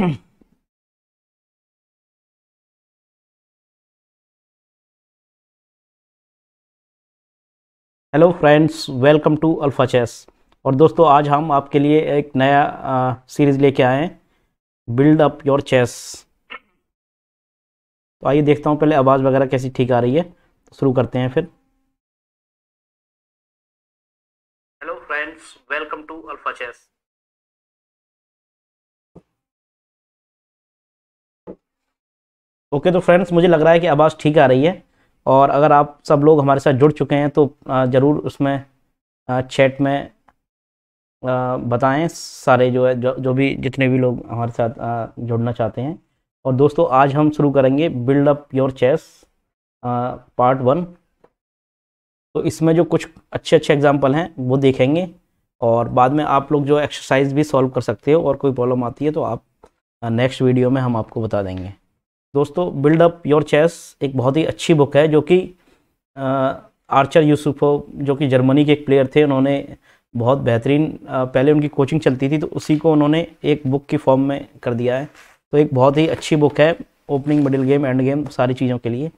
Hello friends welcome to Alpha Chess और दोस्तों आज हम आपके लिए एक नया सीरीज लेके आए हैं बिल्ड अप योर चेस तो आइए देखता हूँ पहले आवाज़ वगैरह कैसी ठीक आ रही है तो शुरू करते हैं फिर hello friends welcome to Alpha Chess okay तो फ्रेंड्स मुझे लग रहा है कि आवाज़ ठीक आ रही है और अगर आप सब लोग हमारे साथ जुड़ चुके हैं तो ज़रूर उसमें चैट में बताएं सारे जो है जो जो भी जितने भी लोग हमारे साथ जुड़ना चाहते हैं और दोस्तों आज हम शुरू करेंगे build up your chess part one तो इसमें जो कुछ अच्छे अच्छे एग्जाम्पल हैं वो देखेंगे और बाद में आप लोग जो एक्सरसाइज भी सॉल्व कर सकते हो और कोई प्रॉब्लम आती है तो आप नेक्स्ट वीडियो में हम आपको बता देंगे दोस्तों बिल्ड अप योर चेस एक बहुत ही अच्छी बुक है जो कि आर्चर यूसुफो जो कि जर्मनी के एक प्लेयर थे उन्होंने बहुत बेहतरीन पहले उनकी कोचिंग चलती थी तो उसी को उन्होंने एक बुक की फॉर्म में कर दिया है तो एक बहुत ही अच्छी बुक है opening middle game end game सारी चीज़ों के लिए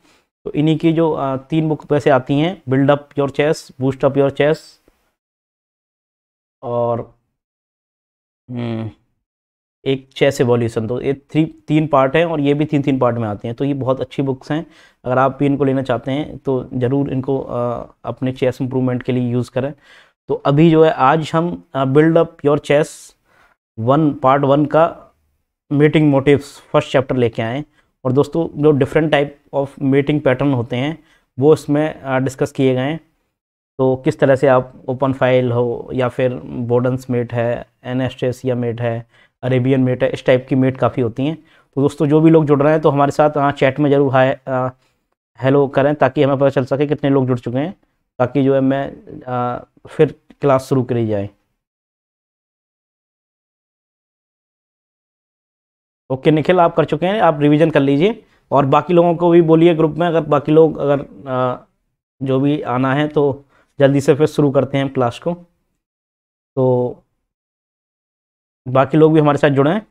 तो इन्हीं की जो तीन बुक वैसे आती हैं build up your chess boost up your chess और हम्म, एक चेस एवोल्यूशन तो ये थ्री तीन पार्ट हैं और ये भी तीन तीन पार्ट में आते हैं तो ये बहुत अच्छी बुक्स हैं अगर आप भी इनको लेना चाहते हैं तो ज़रूर इनको आ, अपने चेस इम्प्रूवमेंट के लिए यूज़ करें तो अभी जो है आज हम build up your chess one part one का मेटिंग मोटिव्स फर्स्ट चैप्टर लेके आएँ और दोस्तों जो different type of mating pattern होते हैं वो इसमें डिस्कस किए गए हैं तो किस तरह से आप ओपन फाइल हो या फिर बोर्डन्स मेट है एन या मेट है अरेबियन मेट है इस टाइप की मेट काफ़ी होती हैं तो दोस्तों जो भी लोग जुड़ रहे हैं तो हमारे साथ हाँ चैट में ज़रूर हाय हेलो करें ताकि हमें पता चल सके कितने लोग जुड़ चुके हैं ताकि जो है मैं आ, फिर क्लास शुरू करी जाए ओके निखिल आप कर चुके हैं आप रिवीजन कर लीजिए और बाकी लोगों को भी बोलिए ग्रुप में अगर बाकी लोग अगर आ, जो भी आना है तो जल्दी से फिर शुरू करते हैं क्लास को तो बाकी लोग भी हमारे साथ जुड़े हैं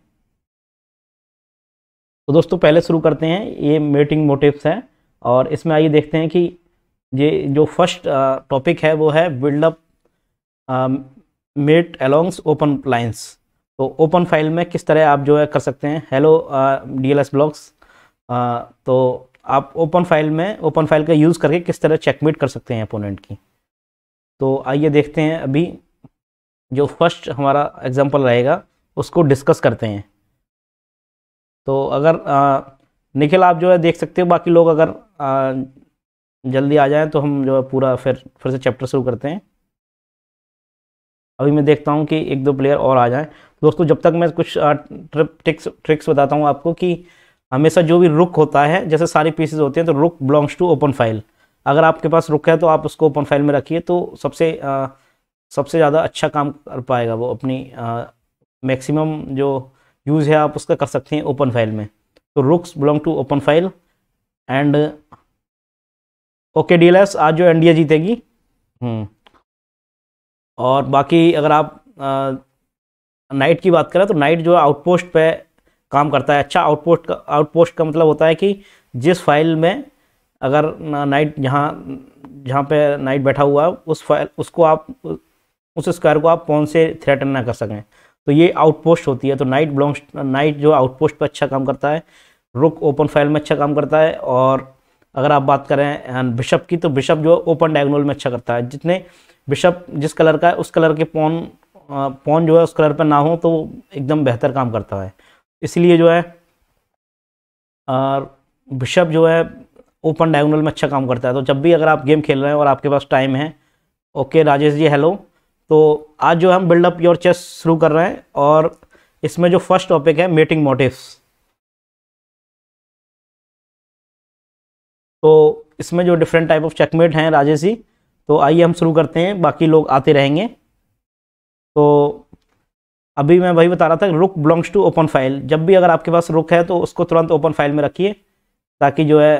तो दोस्तों पहले शुरू करते हैं ये मेटिंग मोटिव्स हैं और इसमें आइए देखते हैं कि ये जो फर्स्ट टॉपिक है वो है build up mate along open lines तो ओपन फाइल में किस तरह आप जो है कर सकते हैं hello D L S blocks तो आप ओपन फाइल में ओपन फाइल का यूज़ करके किस तरह चेकमेट कर सकते हैं अपोनेंट की तो आइए देखते हैं अभी जो फर्स्ट हमारा एग्जांपल रहेगा उसको डिस्कस करते हैं तो अगर आ, निखिल आप जो है देख सकते हो बाकी लोग अगर आ, जल्दी आ जाएं तो हम जो है पूरा फिर फिर से चैप्टर शुरू करते हैं अभी मैं देखता हूँ कि एक दो प्लेयर और आ जाएं दोस्तों जब तक मैं कुछ ट्रिप टिक्स ट्रिक्स बताता हूँ आपको कि हमेशा जो भी रुक होता है जैसे सारे पीसेज होते हैं तो रुक बिलोंग्स टू ओपन फाइल अगर आपके पास रुक है तो आप उसको ओपन फाइल में रखिए तो सबसे आ, सबसे ज़्यादा अच्छा काम कर पाएगा वो अपनी मैक्सिमम जो यूज़ है आप उसका कर सकते हैं ओपन फाइल में तो rooks belong to open file and okay D आज जो इंडिया जीतेगी हम्म। और बाकी अगर आप आ, नाइट की बात करें तो नाइट जो आउटपोस्ट पे काम करता है अच्छा आउटपोस्ट का आउटपोस्ट का मतलब होता है कि जिस फाइल में अगर नाइट जहाँ जहाँ पे नाइट बैठा हुआ उस फाइल उसको आप उस स्क्वायर को आप पौन से थ्रेटन ना कर सकें तो ये आउटपोस्ट होती है तो नाइट बिलोंग्स नाइट जो आउटपोस्ट पर अच्छा काम करता है रुक ओपन फाइल में अच्छा काम करता है और अगर आप बात करें बिशप अं, की तो बिशप जो ओपन डायगोनल में अच्छा करता है जितने बिशप जिस कलर का है उस कलर के पौन पौन अं, जो है उस कलर पर ना हो तो एकदम बेहतर काम करता है इसलिए जो है और बिशप जो है ओपन डायगोनल में अच्छा काम करता है तो जब भी अगर आप गेम खेल रहे हैं और आपके पास टाइम है ओके राजेश जी हेलो तो आज जो हम बिल्डअप योर चेस्ट शुरू कर रहे हैं और इसमें जो फर्स्ट टॉपिक है मेटिंग मोटिव्स तो इसमें जो डिफरेंट टाइप ऑफ चेकमेट हैं राजेश जी तो आइए हम शुरू करते हैं बाकी लोग आते रहेंगे तो अभी मैं वही बता रहा था रुक बिलोंग्स टू ओपन फाइल जब भी अगर आपके पास रुक है तो उसको तुरंत ओपन फाइल में रखिए ताकि जो है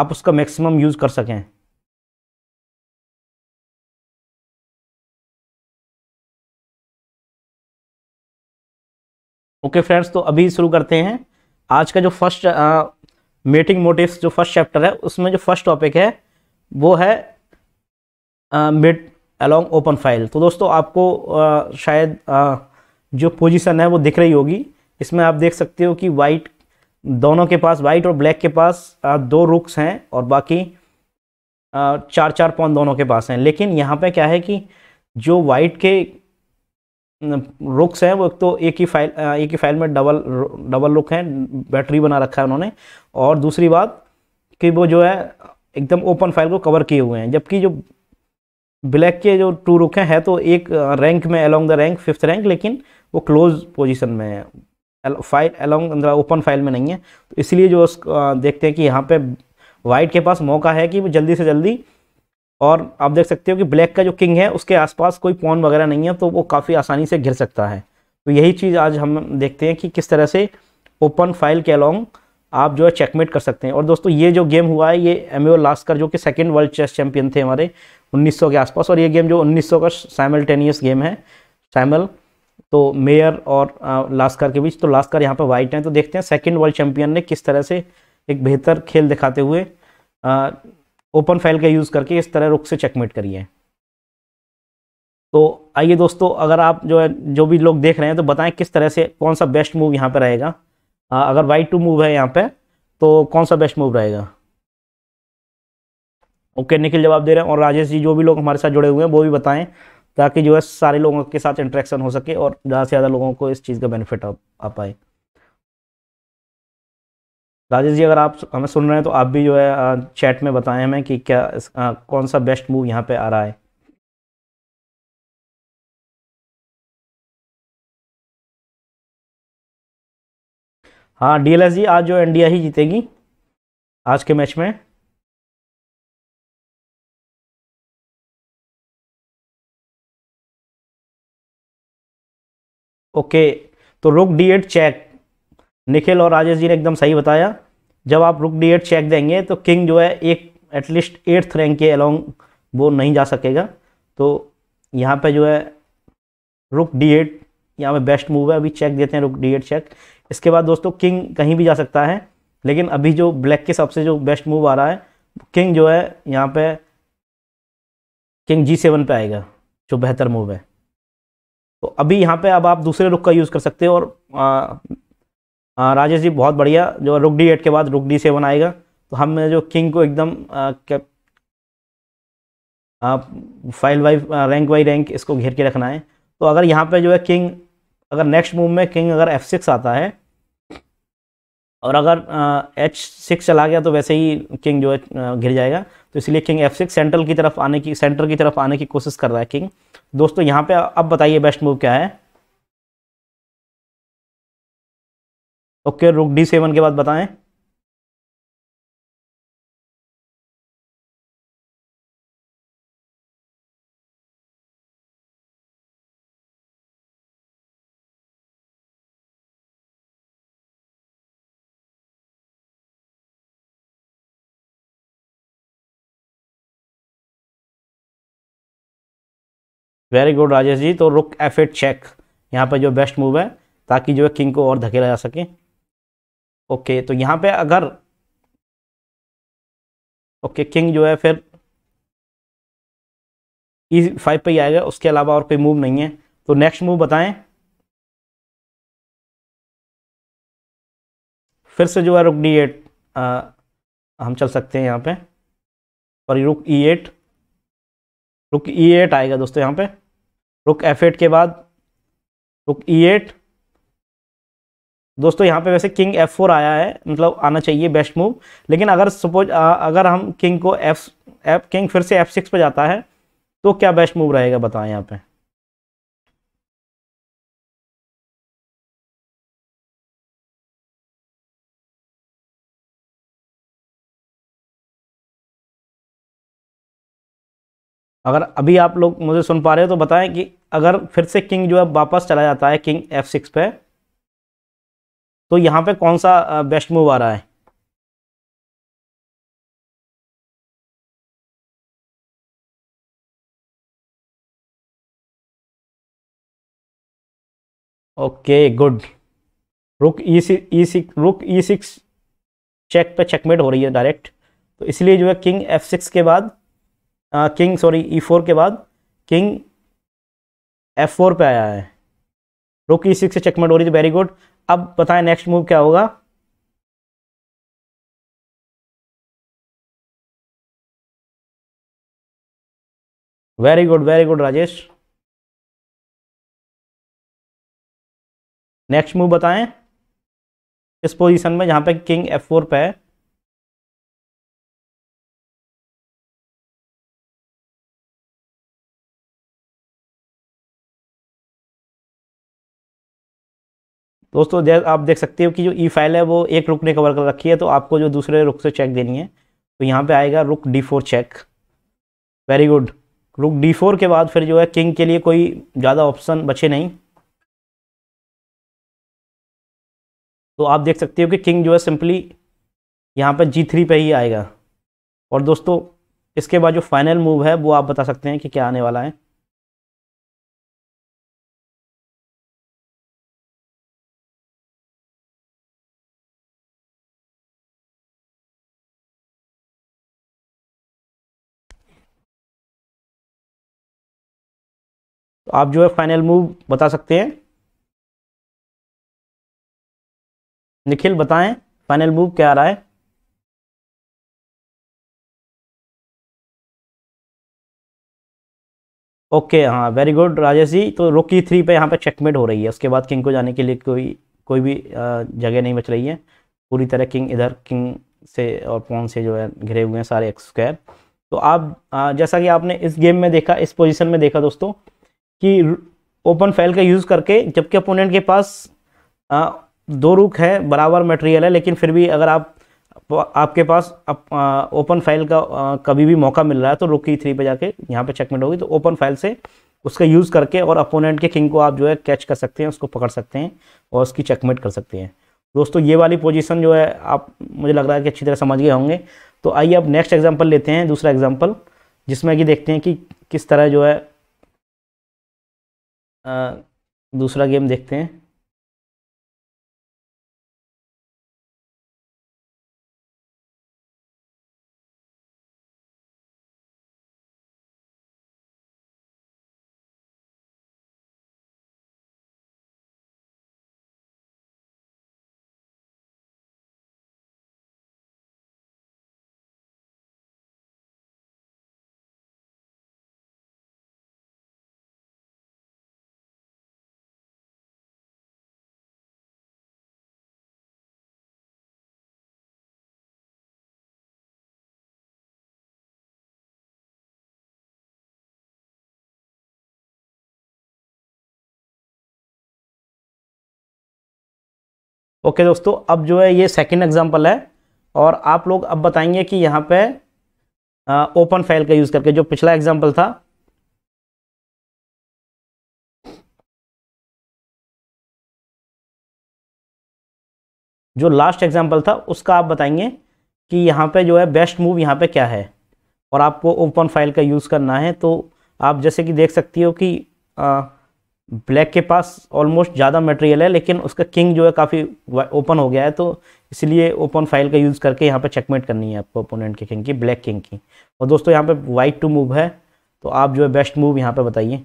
आप उसका मैक्सिमम यूज़ कर सकें ओके फ्रेंड्स तो अभी शुरू करते हैं आज का जो फर्स्ट मेटिंग मोटिव जो फर्स्ट चैप्टर है उसमें जो फर्स्ट टॉपिक है वो है मेट अलोंग ओपन फाइल तो दोस्तों आपको आ, uh, शायद आ, uh, जो पोजीशन है वो दिख रही होगी इसमें आप देख सकते हो कि वाइट दोनों के पास वाइट और ब्लैक के पास आ, uh, दो रुक्स हैं और बाकी चार चार पॉन दोनों के पास हैं लेकिन यहाँ पे क्या है कि जो वाइट के रुक्स हैं वो एक तो एक ही फाइल एक ही फाइल में डबल डबल रुक हैं बैटरी बना रखा है उन्होंने और दूसरी बात कि वो जो है एकदम ओपन फाइल को कवर किए हुए हैं जबकि जो ब्लैक के जो टू रुक हैं है तो एक रैंक में along the rank fifth rank लेकिन वो क्लोज पोजिशन में है फाइल अलोंग अंदर ओपन फाइल में नहीं है तो इसलिए जो देखते हैं कि यहाँ पर वाइट के पास मौका है कि वो जल्दी से जल्दी और आप देख सकते हो कि ब्लैक का जो किंग है उसके आसपास कोई पॉन वगैरह नहीं है तो वो काफ़ी आसानी से घिर सकता है तो यही चीज़ आज हम देखते हैं कि किस तरह से ओपन फाइल के अलॉन्ग आप जो है चेकमेट कर सकते हैं और दोस्तों ये जो गेम हुआ है ये एम लास्कर जो कि सेकेंड वर्ल्ड चेस चैम्पियन थे हमारे 1900 के आसपास और ये गेम जो 1900 का साइमल्टेनियस गेम है साइमल तो मेयर और लास्कर के बीच तो लास्कर यहाँ पर वाइट हैं तो देखते हैं सेकेंड वर्ल्ड चैम्पियन ने किस तरह से एक बेहतर खेल दिखाते हुए आ, ओपन फाइल का यूज़ करके इस तरह रुक से चेकमेट करिए तो आइए दोस्तों अगर आप जो है जो भी लोग देख रहे हैं तो बताएं किस तरह से कौन सा बेस्ट मूव यहाँ पर रहेगा अगर वाइट टू मूव है यहाँ पे तो कौन सा बेस्ट मूव रहेगा ओके निखिल जवाब दे रहे हैं और राजेश जी जो भी लोग हमारे साथ जुड़े हुए हैं वो भी बताएं ताकि जो है सारे लोगों के साथ इंट्रैक्शन हो सके और ज़्यादा से ज़्यादा लोगों को इस चीज़ का बेनिफिट आ पाए राजेश जी अगर आप हमें सुन रहे हैं तो आप भी जो है चैट में बताएं हमें कि क्या आ, कौन सा बेस्ट मूव यहाँ पे आ रहा है हाँ डीएलएस जी आज जो इंडिया ही जीतेगी आज के मैच में ओके तो रुक डी एट चेक निखिल और राजेश जी ने एकदम सही बताया जब आप रुक डी एट चेक देंगे तो किंग जो है एक एटलीस्ट एट्थ रैंक के अलॉन्ग वो नहीं जा सकेगा तो यहाँ पे जो है रुक डी एट यहाँ पे बेस्ट मूव है अभी चेक देते हैं रुक डी एट चेक इसके बाद दोस्तों किंग कहीं भी जा सकता है लेकिन अभी जो ब्लैक के सबसे जो बेस्ट मूव आ रहा है किंग जो है यहाँ पर किंग जी सेवन पर आएगा जो बेहतर मूव है तो अभी यहाँ पे अब आप दूसरे रुख का यूज़ कर सकते हो और आ, राजेश जी बहुत बढ़िया जो रुक डी एट के बाद रुक डी सेवन आएगा तो हम जो किंग को एकदम file wise rank wise rank इसको घेर के रखना है तो अगर यहाँ पे जो है किंग अगर नेक्स्ट मूव में किंग अगर एफ सिक्स आता है और अगर एच सिक्स चला गया तो वैसे ही किंग जो है घिर जाएगा तो इसलिए किंग एफ सिक्स सेंट्रल की तरफ आने की सेंटर की तरफ आने की कोशिश कर रहा है किंग दोस्तों यहाँ पे अब बताइए बेस्ट मूव क्या है ओके रुक डी सेवन के बाद बताएं वेरी गुड राजेश जी तो रुक एफ एट चेक यहाँ पर जो बेस्ट मूव है ताकि जो है किंग को और धकेला जा सके ओके तो यहाँ पे अगर ओके किंग जो है फिर ई फाइव पर ही आएगा उसके अलावा और कोई मूव नहीं है तो नेक्स्ट मूव बताएं फिर से जो है रुक डी एट हम चल सकते हैं यहाँ पे और रुक ई e एट रुक ई e एट आएगा दोस्तों यहाँ पे रुक एफ एट के बाद रुक ई e एट दोस्तों यहाँ पे वैसे किंग एफ फोर आया है मतलब आना चाहिए बेस्ट मूव लेकिन अगर सपोज अगर हम किंग को एफ एफ किंग फिर से एफ सिक्स पे जाता है तो क्या बेस्ट मूव रहेगा बताएं यहाँ पे अगर अभी आप लोग मुझे सुन पा रहे हो तो बताएं कि अगर फिर से किंग जो है वापस चला जाता है किंग एफ सिक्स पे तो यहां पे कौन सा बेस्ट मूव आ रहा है ओके गुड रुक ई E six rook E six check पे चेकमेट हो रही है डायरेक्ट तो इसलिए जो है किंग एफ सिक्स के बाद किंग सॉरी ई फोर के बाद किंग एफ फोर पे आया है रुक ई e सिक्स से चेकमेट हो रही है वेरी गुड अब बताएं नेक्स्ट मूव क्या होगा very good very good Rajesh next move बताएं इस पोजीशन में जहां पे किंग एफ फोर पे है दोस्तों आप देख सकते हो कि जो ई फाइल है वो एक रुक ने कवर कर रखी है तो आपको जो दूसरे रुक से चेक देनी है तो यहाँ पे आएगा rook D four check very good rook D four के बाद फिर जो है किंग के लिए कोई ज़्यादा ऑप्शन बचे नहीं तो आप देख सकते हो कि किंग जो है सिंपली यहाँ पर जी थ्री पर ही आएगा और दोस्तों इसके बाद जो फाइनल मूव है वो आप बता सकते हैं कि क्या आने वाला है तो आप जो है फाइनल मूव बता सकते हैं निखिल बताएं फाइनल मूव क्या आ रहा है ओके okay, हाँ वेरी गुड राजेश जी तो रोकी थ्री पे यहाँ पे चेकमेट हो रही है उसके बाद किंग को जाने के लिए कोई कोई भी जगह नहीं बच रही है पूरी तरह किंग इधर किंग से और पॉन से जो है घिरे हुए हैं सारे एक्स स्क्वायर तो आप जैसा कि आपने इस गेम में देखा इस पोजीशन में देखा दोस्तों कि ओपन फाइल का यूज़ करके जबकि अपोनेंट के पास आ, दो रुख है बराबर मटेरियल है लेकिन फिर भी अगर आप आपके पास ओपन फाइल का आ, कभी भी मौका मिल रहा है तो रुक ही थ्री पर जाके यहाँ पे चेकमेंट होगी तो ओपन फाइल से उसका यूज़ करके और अपोनेंट के किंग को आप जो है कैच कर सकते हैं उसको पकड़ सकते हैं और उसकी चेकमेट कर सकते हैं दोस्तों ये वाली पोजिशन जो है आप मुझे लग रहा है कि अच्छी तरह समझ गए होंगे तो आइए अब नेक्स्ट एग्ज़ाम्पल लेते हैं दूसरा एग्जाम्पल जिसमें कि देखते हैं कि किस तरह जो है दूसरा गेम देखते हैं ओके दोस्तों अब जो है ये सेकेंड एग्जाम्पल है और आप लोग अब बताएंगे कि यहाँ पे ओपन फाइल का यूज़ करके जो पिछला एग्जाम्पल था जो लास्ट एग्जाम्पल था उसका आप बताएंगे कि यहाँ पे जो है बेस्ट मूव यहाँ पे क्या है और आपको ओपन फाइल का यूज़ करना है तो आप जैसे कि देख सकती हो कि आ, ब्लैक के पास ऑलमोस्ट ज़्यादा मटेरियल है लेकिन उसका किंग जो है काफ़ी ओपन हो गया है तो इसलिए ओपन फाइल का यूज़ करके यहाँ पर चेकमेट करनी है आपको ओपोनेंट के किंग की ब्लैक किंग की और दोस्तों यहाँ पर वाइट टू मूव है तो आप जो है बेस्ट मूव यहाँ पर बताइए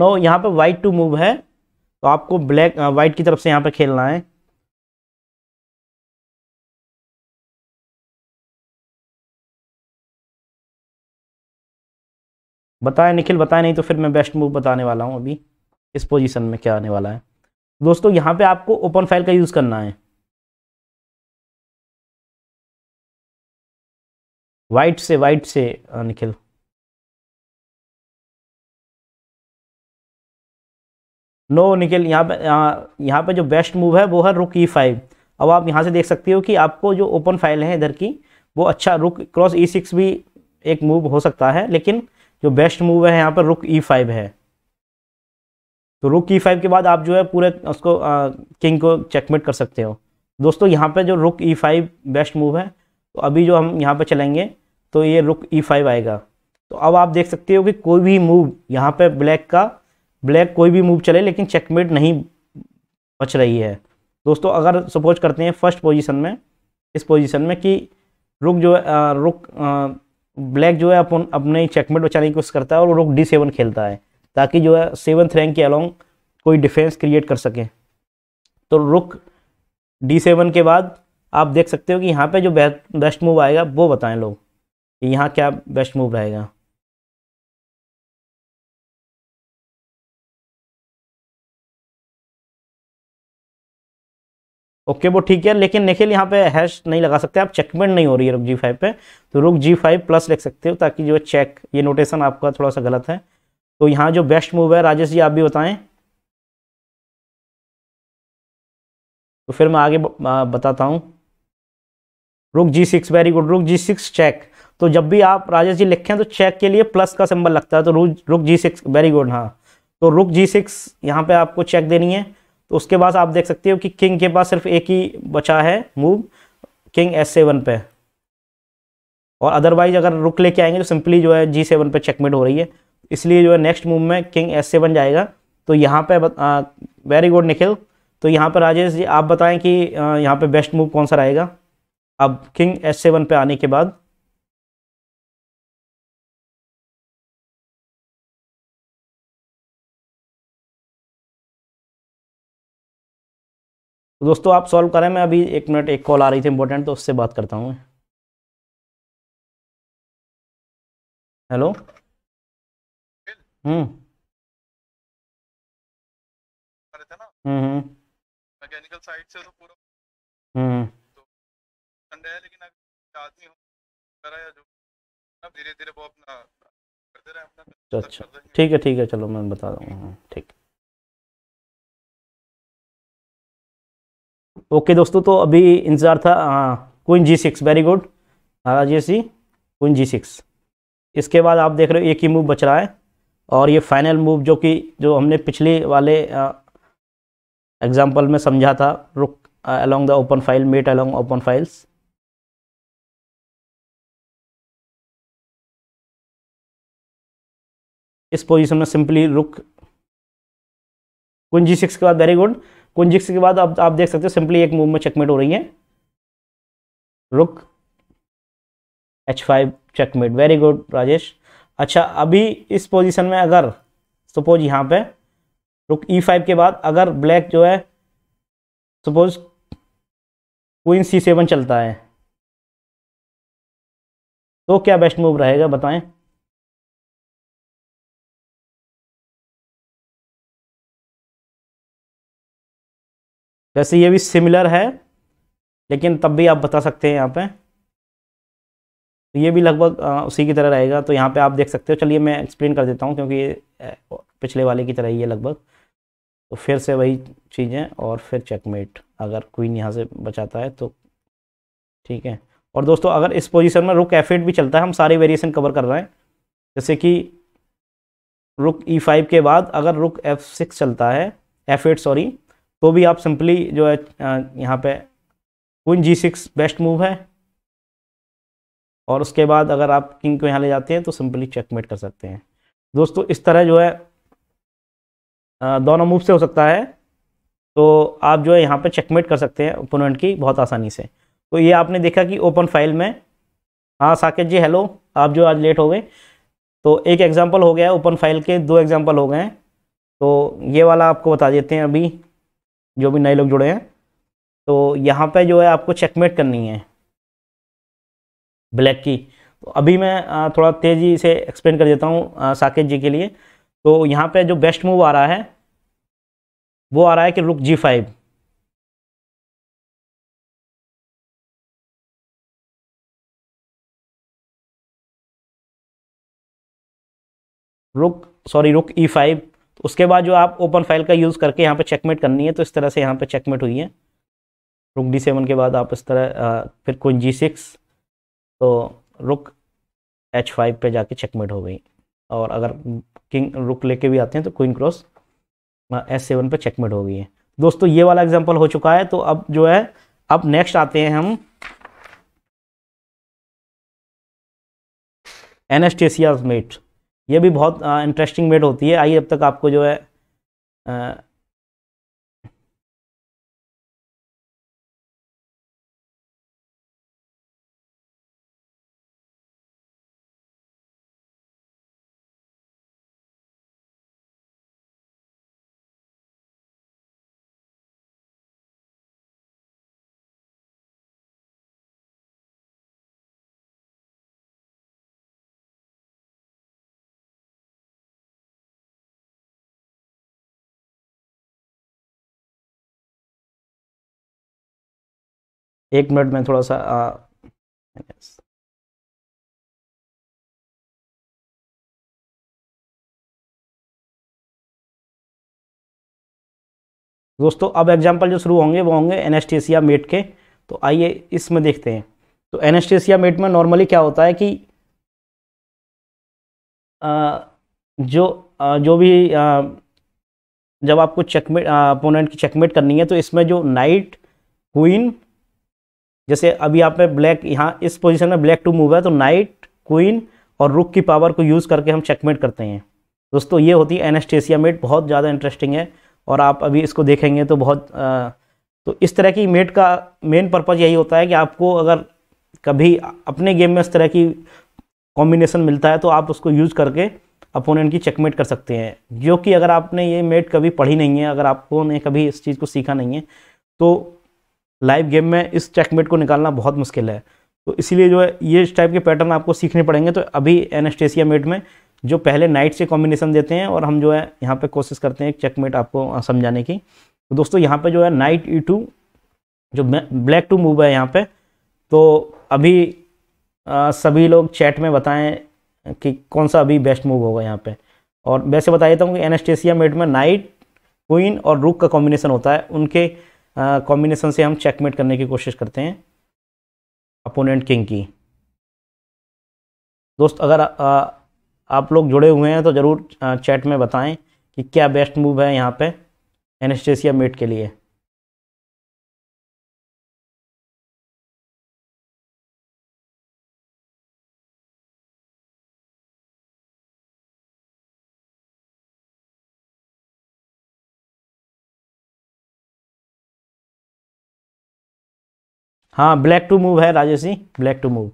नो यहाँ पे वाइट टू मूव है तो आपको ब्लैक वाइट की तरफ से यहाँ पे खेलना है बताएं निखिल बताएं नहीं तो फिर मैं बेस्ट मूव बताने वाला हूँ अभी इस पोजीशन में क्या आने वाला है दोस्तों यहाँ पे आपको ओपन फाइल का यूज़ करना है वाइट से वाइट से निखिल नो निकल यहाँ पे यहाँ यहाँ पे जो बेस्ट मूव है वो है रुक ई फाइव अब आप यहाँ से देख सकते हो कि आपको जो ओपन फाइल है इधर की वो अच्छा रुक क्रॉस ई सिक्स भी एक मूव हो सकता है लेकिन जो बेस्ट मूव है यहाँ पर रुक ई फाइव है तो रुक ई फाइव के बाद आप जो है पूरे उसको आ, किंग को चेकमेट कर सकते हो दोस्तों यहाँ पर जो रुक ई फाइव बेस्ट मूव है तो अभी जो हम यहाँ पर चलेंगे तो ये रुक ई फाइव आएगा तो अब आप देख सकते हो कि कोई भी मूव यहाँ पर ब्लैक का ब्लैक कोई भी मूव चले लेकिन चेकमेट नहीं बच रही है दोस्तों अगर सपोज करते हैं फर्स्ट पोजीशन में इस पोजीशन में कि रुक जो है रुक ब्लैक जो है अपन अपने चेकमेट बचाने की कोशिश करता है और रुक डी सेवन खेलता है ताकि जो है सेवन्थ रैंक के अलॉन्ग कोई डिफेंस क्रिएट कर सकें तो रुक डी सेवन के बाद आप देख सकते हो कि यहाँ पे जो बेस्ट मूव आएगा वो बताएं लोग कि यहाँ क्या बेस्ट मूव रहेगा ओके वो ठीक है लेकिन निखिल यहाँ पे हैश नहीं लगा सकते आप चेकमेंट नहीं हो रही है रुक जी फाइव पे तो रुक जी फाइव प्लस लिख सकते हो ताकि जो चेक ये नोटेशन आपका थोड़ा सा गलत है तो यहाँ जो बेस्ट मूव है राजेश जी आप भी बताएं तो फिर मैं आगे बताता हूँ रुक जी सिक्स वेरी गुड रुक जी सिक्स चेक तो जब भी आप राजेश जी लिखें तो चेक के लिए प्लस का सिंबल लगता है तो रुक रुक जी सिक्स वेरी गुड हाँ तो रुक जी सिक्स यहाँ पे आपको चेक देनी है तो उसके बाद आप देख सकते हो कि किंग के पास सिर्फ एक ही बचा है मूव किंग एस सेवन पे और अदरवाइज अगर रुक लेके आएंगे तो सिंपली जो है जी सेवन पे चेकमेट हो रही है इसलिए जो है नेक्स्ट मूव में किंग एस सेवन जाएगा तो यहाँ पे वेरी गुड निखिल तो यहाँ पर राजेश जी आप बताएं कि यहाँ पे बेस्ट मूव कौन सा रहेगा अब किंग एस सेवन पे आने के बाद तो दोस्तों आप सॉल्व करें मैं अभी एक मिनट एक कॉल आ रही थी इंपॉर्टेंट तो उससे बात करता हूँ मैं hello hmm mechanical hmm, side hmm. से तो पूरा हम्म, हम्म। तो ठंडे है लेकिन आदमी करा या जो धीरे धीरे वो अपना करते रहे अपना अच्छा, अच्छा। ठीक है ठीक है चलो मैं बता दूँगा हाँ, ठीक ओके दोस्तों तो अभी इंतज़ार था queen G six very good Rajesh ji G six इसके बाद आप देख रहे हो एक ही मूव बच रहा है और ये फाइनल मूव जो कि जो हमने पिछले वाले एग्जाम्पल में समझा था rook along the open file mate along open files इस पोजीशन में सिंपली रुक कुंजी सिक्स के बाद वेरी गुड कुंजिक्स के बाद आप आप देख सकते हो सिंपली एक मूव में चेकमेट हो रही है rook H five checkmate very good Rajesh अच्छा अभी इस पोजीशन में अगर सपोज यहाँ पे रुक ई e फाइव के बाद अगर ब्लैक जो है सपोज क्वीन सी सेवन चलता है तो क्या बेस्ट मूव रहेगा बताएं वैसे ये भी सिमिलर है लेकिन तब भी आप बता सकते हैं यहाँ पे तो ये भी लगभग उसी की तरह रहेगा तो यहाँ पे आप देख सकते हो चलिए मैं एक्सप्लेन कर देता हूँ क्योंकि ये पिछले वाले की तरह ही है लगभग तो फिर से वही चीज़ें और फिर चेकमेट अगर क्वीन यहाँ से बचाता है तो ठीक है और दोस्तों अगर इस पोजिशन में रुक एफ भी चलता है हम सारे वेरिएशन कवर कर रहे हैं जैसे कि रुक ई फाइव के बाद अगर रुक एफ सिक्स चलता है एफ सॉरी तो भी आप सिंपली जो है यहाँ पे queen G six best move है और उसके बाद अगर आप किंग को यहाँ ले जाते हैं तो सिंपली चेकमेट कर सकते हैं दोस्तों इस तरह जो है दोनों मूव से हो सकता है तो आप जो है यहाँ पे चेकमेट कर सकते हैं ओपोनेंट की बहुत आसानी से तो ये आपने देखा कि ओपन फाइल में हाँ साकेत जी हेलो आप जो आज लेट हो गए तो एक एग्जाम्पल हो गया ओपन फाइल के दो एग्जाम्पल हो गए तो ये वाला आपको बता देते हैं अभी जो भी नए लोग जुड़े हैं तो यहाँ पे जो है आपको चेकमेट करनी है ब्लैक की तो अभी मैं थोड़ा तेज़ी से एक्सप्लेन कर देता हूँ साकेत जी के लिए तो यहाँ पे जो बेस्ट मूव आ रहा है वो आ रहा है कि रुक जी फाइव रुक सॉरी रुक ई फाइव उसके बाद जो आप ओपन फाइल का यूज़ करके यहाँ पे चेकमेट करनी है तो इस तरह से यहाँ पर चेकमेट हुई है रुक डी सेवन के बाद आप इस तरह आ, फिर क्विन जी सिक्स तो रुक एच फाइव पर जाके चेकमेट हो गई और अगर किंग रुक लेके भी आते हैं तो क्विन क्रॉस एस सेवन पर चेकमेट हो गई है दोस्तों ये वाला एग्जाम्पल हो चुका है तो अब जो है अब नेक्स्ट आते हैं हम एनेस्टेसियाज मेट ये भी बहुत इंटरेस्टिंग बेट होती है आइए अब तक आपको जो है एक मिनट में थोड़ा सा आ, दोस्तों अब एग्जाम्पल जो शुरू होंगे वो होंगे एनेस्टेसिया मेट के तो आइए इसमें देखते हैं तो एनेस्टेसिया मेट में नॉर्मली क्या होता है कि आ, जो आ, जो भी आ, जब आपको चेकमेट अपोनेंट की चेकमेट करनी है तो इसमें जो नाइट क्वीन जैसे अभी आप ब्लैक यहाँ इस पोजिशन में ब्लैक टू मूव है तो नाइट क्वीन और रुक की पावर को यूज़ करके हम चेकमेट करते हैं दोस्तों ये होती है एनेस्टेसिया मेट बहुत ज़्यादा इंटरेस्टिंग है और आप अभी इसको देखेंगे तो बहुत आ, तो इस तरह की मेट का मेन पर्पज़ यही होता है कि आपको अगर कभी अपने गेम में इस तरह की कॉम्बिनेशन मिलता है तो आप उसको यूज़ करके अपोनेंट की चेकमेट कर सकते हैं जो कि अगर आपने ये मेट कभी पढ़ी नहीं है अगर आपको ने कभी इस चीज़ को सीखा नहीं है तो लाइव गेम में इस चेकमेट को निकालना बहुत मुश्किल है तो इसीलिए जो है ये इस टाइप के पैटर्न आपको सीखने पड़ेंगे तो अभी एनेस्टेसिया मेट में जो पहले नाइट से कॉम्बिनेशन देते हैं और हम जो है यहाँ पे कोशिश करते हैं चेकमेट आपको समझाने की तो दोस्तों यहाँ पे जो है नाइट ई टू जो ब्लैक टू मूव है यहाँ पे तो अभी आ, सभी लोग चैट में बताएं कि कौन सा अभी बेस्ट मूव होगा यहाँ पे और वैसे बता देता हूँ कि एनेस्टेसिया मेट में नाइट क्वीन और रुक का कॉम्बिनेशन होता है उनके कॉम्बिनेशन से हम चेकमेट करने की कोशिश करते हैं अपोनेंट किंग की दोस्त अगर आ, आप लोग जुड़े हुए हैं तो ज़रूर चैट में बताएं कि क्या बेस्ट मूव है यहाँ पे एनेस्टेसिया मेट के लिए हाँ ब्लैक टू मूव है Rajesh ji black to move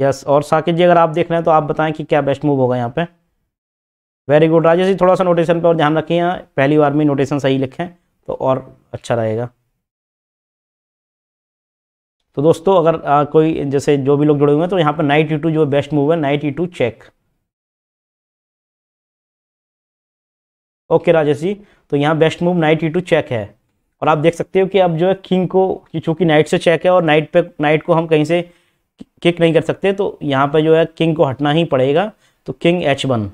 yes और साकेत जी अगर आप देख रहे हैं तो आप बताएं कि क्या बेस्ट मूव होगा यहाँ पे वेरी गुड राजेश जी थोड़ा सा नोटेशन पर ध्यान रखें पहली बार में नोटेशन सही लिखें तो और अच्छा रहेगा तो दोस्तों अगर आ, कोई जैसे जो भी लोग जुड़े हुए हैं तो यहाँ पर नाइट ई जो बेस्ट मूव है knight E check okay Rajesh ji तो यहाँ best move knight E two check है और आप देख सकते हो कि अब जो है किंग को चूँकि नाइट से चेक है और नाइट पे नाइट को हम कहीं से किक नहीं कर सकते तो यहाँ पर जो है किंग को हटना ही पड़ेगा तो किंग एच वन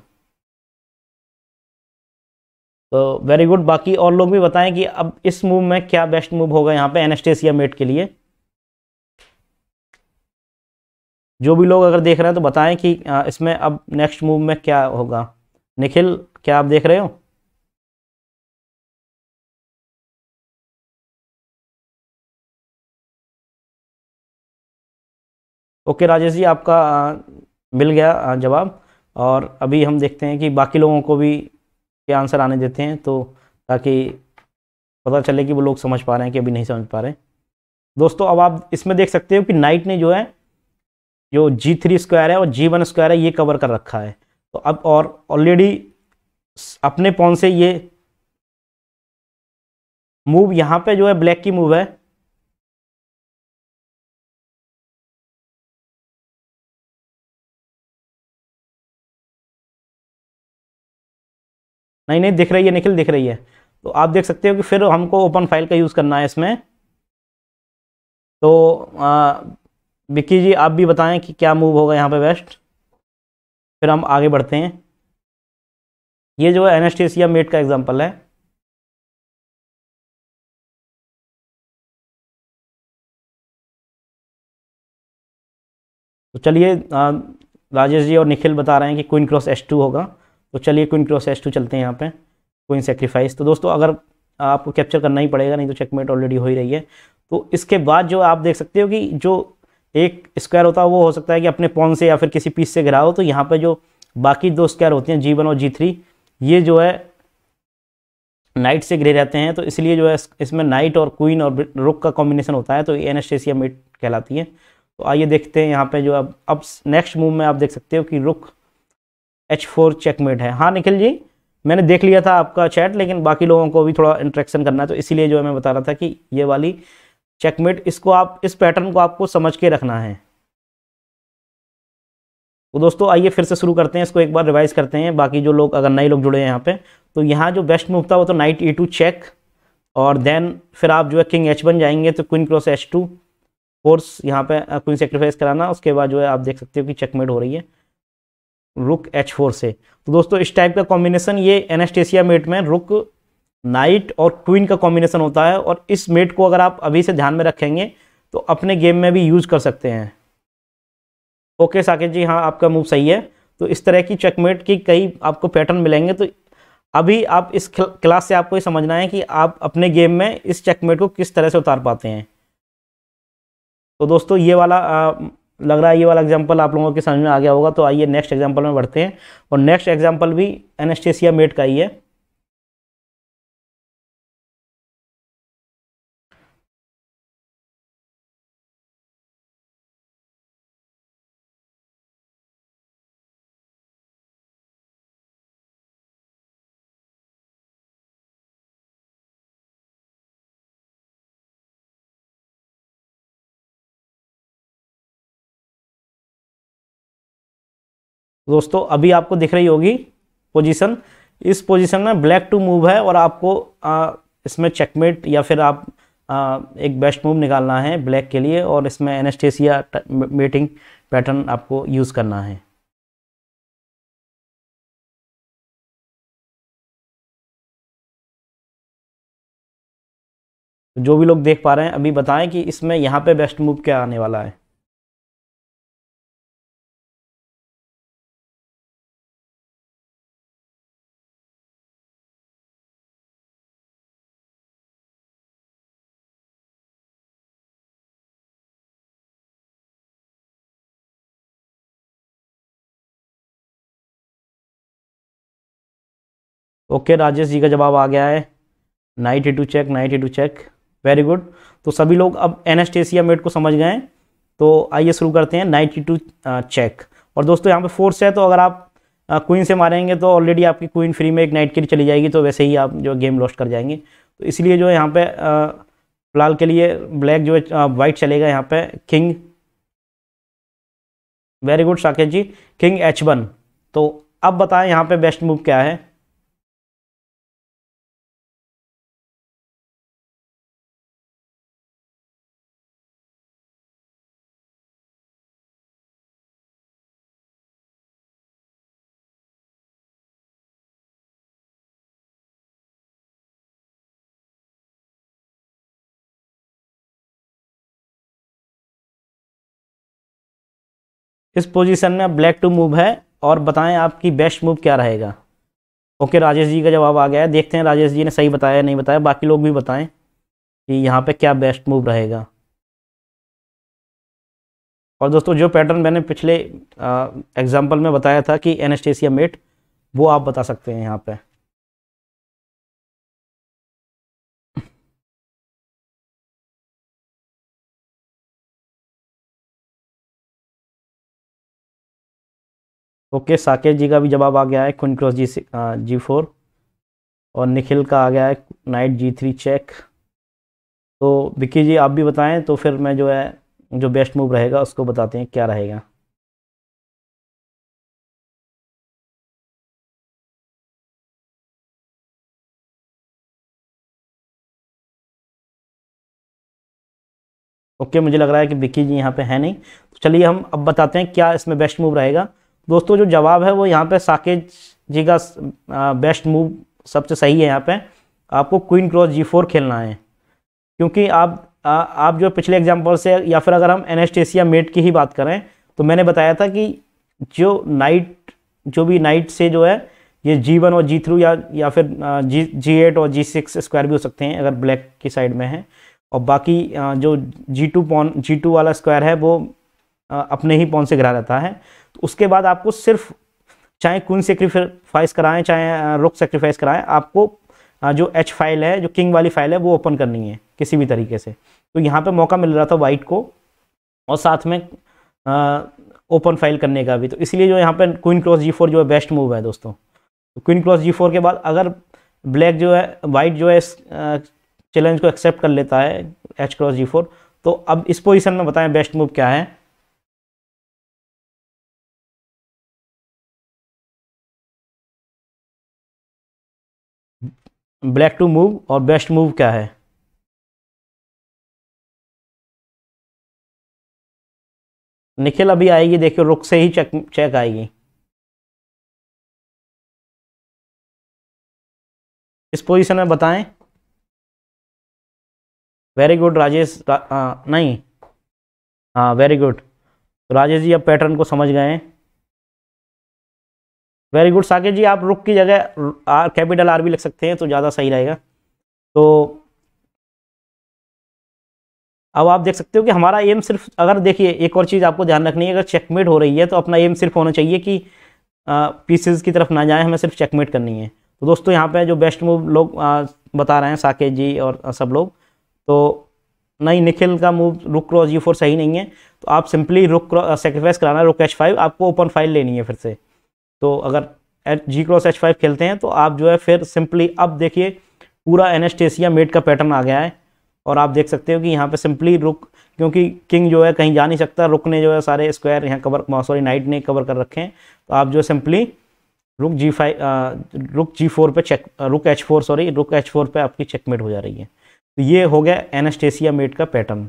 तो वेरी गुड बाकी और लोग भी बताएं कि अब इस मूव में क्या बेस्ट मूव होगा यहाँ पे एनेस्टेसिया मेट के लिए जो भी लोग अगर देख रहे हैं तो बताएं कि इसमें अब नेक्स्ट मूव में क्या होगा निखिल क्या आप देख रहे हो ओके राजेश जी आपका मिल गया जवाब और अभी हम देखते हैं कि बाकी लोगों को भी के आंसर आने देते हैं तो ताकि पता चले कि वो लोग समझ पा रहे हैं कि अभी नहीं समझ पा रहे दोस्तों अब आप इसमें देख सकते हो कि नाइट ने जो है जो जी थ्री स्क्वायर है और जी वन स्क्वायर है ये कवर कर रखा है तो अब और ऑलरेडी अपने पौन से ये मूव यहाँ पे जो है ब्लैक की मूव है नहीं नहीं दिख रही है निखिल दिख रही है तो आप देख सकते हो कि फिर हमको ओपन फाइल का यूज़ करना है इसमें तो विक्की जी आप भी बताएं कि क्या मूव होगा यहाँ पे बेस्ट फिर हम आगे बढ़ते हैं ये जो है एनेस्टेसिया मेट का एग्जांपल है तो चलिए राजेश जी और निखिल बता रहे हैं कि क्वीन क्रॉस एस टू होगा तो चलिए क्विन क्रॉस एस टू चलते हैं यहाँ पे क्विन सेक्रीफाइस तो दोस्तों अगर आपको कैप्चर करना ही पड़ेगा नहीं तो चेकमेट ऑलरेडी हो ही रही है तो इसके बाद जो आप देख सकते हो कि जो एक स्क्वायर होता है वो हो सकता है कि अपने पॉन से या फिर किसी पीस से घिरा हो तो यहाँ पर जो बाकी दो स्क्वायर होते हैं जी वन और जी थ्री ये जो है नाइट से घिरे रहते हैं तो इसलिए जो है इसमें नाइट और क्वीन और रुक का कॉम्बिनेशन होता है तो ये एनेस्टेसिया मेट कहलाती है तो आइए देखते हैं यहाँ पे जो अब अब नेक्स्ट मूव में आप देख सकते हो कि रुख एच फोर चेकमेट है हाँ निखिल जी मैंने देख लिया था आपका चैट लेकिन बाकी लोगों को भी थोड़ा इंट्रेक्शन करना है तो इसीलिए जो है मैं बता रहा था कि ये वाली चेकमेट इसको आप इस पैटर्न को आपको समझ के रखना है तो दोस्तों आइए फिर से शुरू करते हैं इसको एक बार रिवाइज करते हैं बाकी जो लोग अगर नए लोग जुड़े हैं यहाँ पे तो यहाँ जो बेस्ट मूव था वो तो नाइट ई टू चेक और देन फिर आप जो है किंग एच वन जाएंगे तो queen cross H two force यहाँ पे क्वीन सेक्रीफाइस कराना उसके बाद जो है आप देख सकते हो कि चेकमेट हो रही है रुक एच फोर से तो दोस्तों इस टाइप का कॉम्बिनेशन ये एनेस्टेसिया मेट में रुक नाइट और क्वीन का कॉम्बिनेशन होता है और इस मेट को अगर आप अभी से ध्यान में रखेंगे तो अपने गेम में भी यूज कर सकते हैं ओके साकेत जी हाँ आपका मूव सही है तो इस तरह की चेकमेट की कई आपको पैटर्न मिलेंगे तो अभी आप इस क्लास से आपको ये समझना है कि आप अपने गेम में इस चेकमेट को किस तरह से उतार पाते हैं तो दोस्तों ये वाला लग रहा है ये वाला एग्जाम्पल आप लोगों के समझ में आ गया होगा तो आइए नेक्स्ट एग्जाम्पल में बढ़ते हैं और नेक्स्ट एग्जाम्पल भी एनेस्टेसिया मेट का ही है दोस्तों अभी आपको दिख रही होगी पोजीशन इस पोजीशन में ब्लैक टू मूव है और आपको आ, इसमें चेकमेट या फिर आप आ, एक बेस्ट मूव निकालना है ब्लैक के लिए और इसमें एनेस्टेसिया मेटिंग पैटर्न आपको यूज़ करना है जो भी लोग देख पा रहे हैं अभी बताएं कि इसमें यहाँ पे बेस्ट मूव क्या आने वाला है ओके राजेश जी का जवाब आ गया है knight two check knight two check very good तो सभी लोग अब एनेस्टेसिया मेट को समझ गए तो आइए शुरू करते हैं नाइट टू चेक और दोस्तों यहाँ पे फोर्स है तो अगर आप क्वीन uh, से मारेंगे तो ऑलरेडी आपकी क्वीन फ्री में एक नाइट के लिए चली जाएगी तो वैसे ही आप जो गेम लॉस्ट कर जाएंगे तो इसलिए जो यहाँ पे uh, फिलहाल के लिए ब्लैक जो है वाइट uh, चलेगा यहाँ पे king very good Saket ji king H one तो अब बताएं यहाँ पे बेस्ट मूव क्या है इस पोजीशन में ब्लैक टू मूव है और बताएं आपकी बेस्ट मूव क्या रहेगा ओके राजेश जी का जवाब आ गया है देखते हैं राजेश जी ने सही बताया नहीं बताया बाकी लोग भी बताएं कि यहाँ पे क्या बेस्ट मूव रहेगा और दोस्तों जो पैटर्न मैंने पिछले एग्जाम्पल में बताया था कि एनेस्टेसिया मेट वो आप बता सकते हैं यहाँ पर ओके साकेत जी का भी जवाब आ गया है queen cross G G four हाँ, और निखिल का आ गया है नाइट जी थ्री चेक तो विक्की जी आप भी बताएं तो फिर मैं जो है जो बेस्ट मूव रहेगा उसको बताते हैं क्या रहेगा ओके okay, मुझे लग रहा है कि विक्की जी यहाँ पे है नहीं तो चलिए हम अब बताते हैं क्या इसमें बेस्ट मूव रहेगा दोस्तों जो जवाब है वो यहाँ पे साकेत जी का बेस्ट मूव सबसे सही है यहाँ पे आपको क्वीन क्रॉस जी फोर खेलना है क्योंकि आप आ, आप जो पिछले एग्जाम्पल से या फिर अगर हम एनेस्टेसिया मेट की ही बात करें तो मैंने बताया था कि जो नाइट जो भी नाइट से जो है ये जी वन और जी थ्रू या या फिर जी जी एट और जी सिक्स स्क्वायर भी हो सकते हैं अगर ब्लैक की साइड में है और बाकी जो G two pawn G two वाला स्क्वायर है वो अपने ही पौन से गिरा रहता है तो उसके बाद आपको सिर्फ चाहे क्वीन सेक्रीफाइस कराएं चाहे रुक सेक्रीफाइस कराएं आपको जो एच फाइल है जो किंग वाली फाइल है वो ओपन करनी है किसी भी तरीके से तो यहाँ पे मौका मिल रहा था वाइट को और साथ में ओपन फाइल करने का भी तो इसलिए जो यहाँ पे क्वीन क्रॉस जी फोर जो है बेस्ट मूव है दोस्तों तो क्वीन क्रॉस जी फोर के बाद अगर ब्लैक जो है वाइट जो है इस चैलेंज को एक्सेप्ट कर लेता है एच क्रॉस जी फोर तो अब इस पोजिशन में बताएं बेस्ट मूव क्या है ब्लैक टू मूव और बेस्ट मूव क्या है निखिल अभी आएगी देखियो रुक से ही चेक चेक आएगी इस पोजीशन में बताएं वेरी गुड राजेश रा, नहीं हाँ वेरी गुड राजेश जी अब पैटर्न को समझ गए हैं वेरी गुड साकेत जी आप रुक की जगह आर, कैपिटल आर भी लग सकते हैं तो ज़्यादा सही रहेगा तो अब आप देख सकते हो कि हमारा एम सिर्फ अगर देखिए एक और चीज़ आपको ध्यान रखनी है अगर चेकमेट हो रही है तो अपना एम सिर्फ होना चाहिए कि पीसेज की तरफ ना जाएं हमें सिर्फ चेकमेट करनी है तो दोस्तों यहाँ पे जो बेस्ट मूव लोग आ, बता रहे हैं साकेत जी और आ, सब लोग तो नहीं निखिल का मूव रुक क्रॉस जी फोर सही नहीं है तो आप सिंपली रुक सेक्रीफाइस कराना है रुक एच फाइव आपको ओपन फाइल लेनी है फिर से तो अगर H G cross H five खेलते हैं तो आप जो है फिर सिंपली अब देखिए पूरा एनेस्टेसिया मेट का पैटर्न आ गया है और आप देख सकते हो कि यहाँ पे सिंपली रुक क्योंकि किंग जो है कहीं जा नहीं सकता रुक ने जो है सारे स्क्वायर यहाँ कवर सॉरी नाइट ने कवर कर रखे हैं तो आप जो है सिंपली रुक G five rook G four पर check rook H four sorry rook H four पर आपकी चेकमेट हो जा रही है तो ये हो गया एनेस्टेसिया मेट का pattern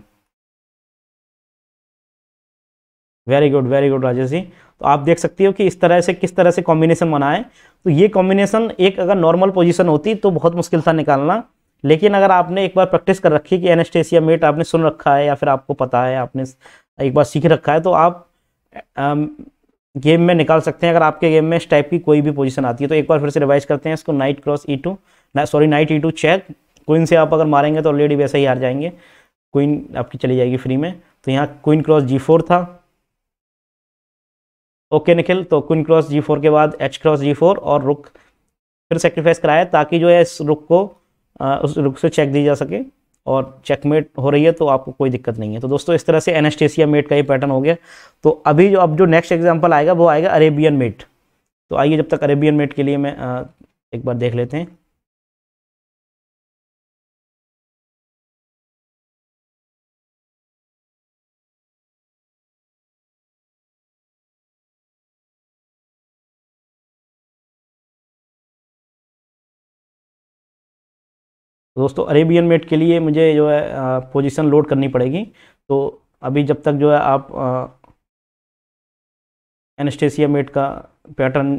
very good very good Rajesh ji तो आप देख सकती हो कि इस तरह से किस तरह से कॉम्बिनेशन बनाए तो ये कॉम्बिनेशन एक अगर नॉर्मल पोजिशन होती तो बहुत मुश्किल था निकालना लेकिन अगर आपने एक बार प्रैक्टिस कर रखी कि एनेस्टेसिया मेट आपने सुन रखा है या फिर आपको पता है आपने एक बार सीख रखा है तो आप गेम में निकाल सकते हैं अगर आपके गेम में इस टाइप की कोई भी पोजीशन आती है तो एक बार फिर से रिवाइज करते हैं इसको नाइट क्रॉस ई two sorry knight E two check queen से आप अगर मारेंगे तो ऑलरेडी वैसे ही हार जाएंगे क्वीन आपकी चली जाएगी फ्री में तो यहाँ क्वीन क्रॉस जी फोर था ओके निखिल तो क्विन क्रॉस जी फोर के बाद एच क्रॉस जी फोर और रुक फिर सेक्रीफाइस कराया ताकि जो है इस रुक को आ, उस रुक से चेक दी जा सके और चेकमेट हो रही है तो आपको कोई दिक्कत नहीं है तो दोस्तों इस तरह से एनेस्टेसिया मेट का ही पैटर्न हो गया तो अभी जो अब जो नेक्स्ट एग्जाम्पल आएगा वो आएगा अरेबियन मेट तो आइए जब तक अरेबियन मेट के लिए मैं आ, एक बार देख लेते हैं दोस्तों अरेबियन मेट के लिए मुझे जो है पोजीशन लोड करनी पड़ेगी तो अभी जब तक जो है आप एनस्टेसिया मेट का पैटर्न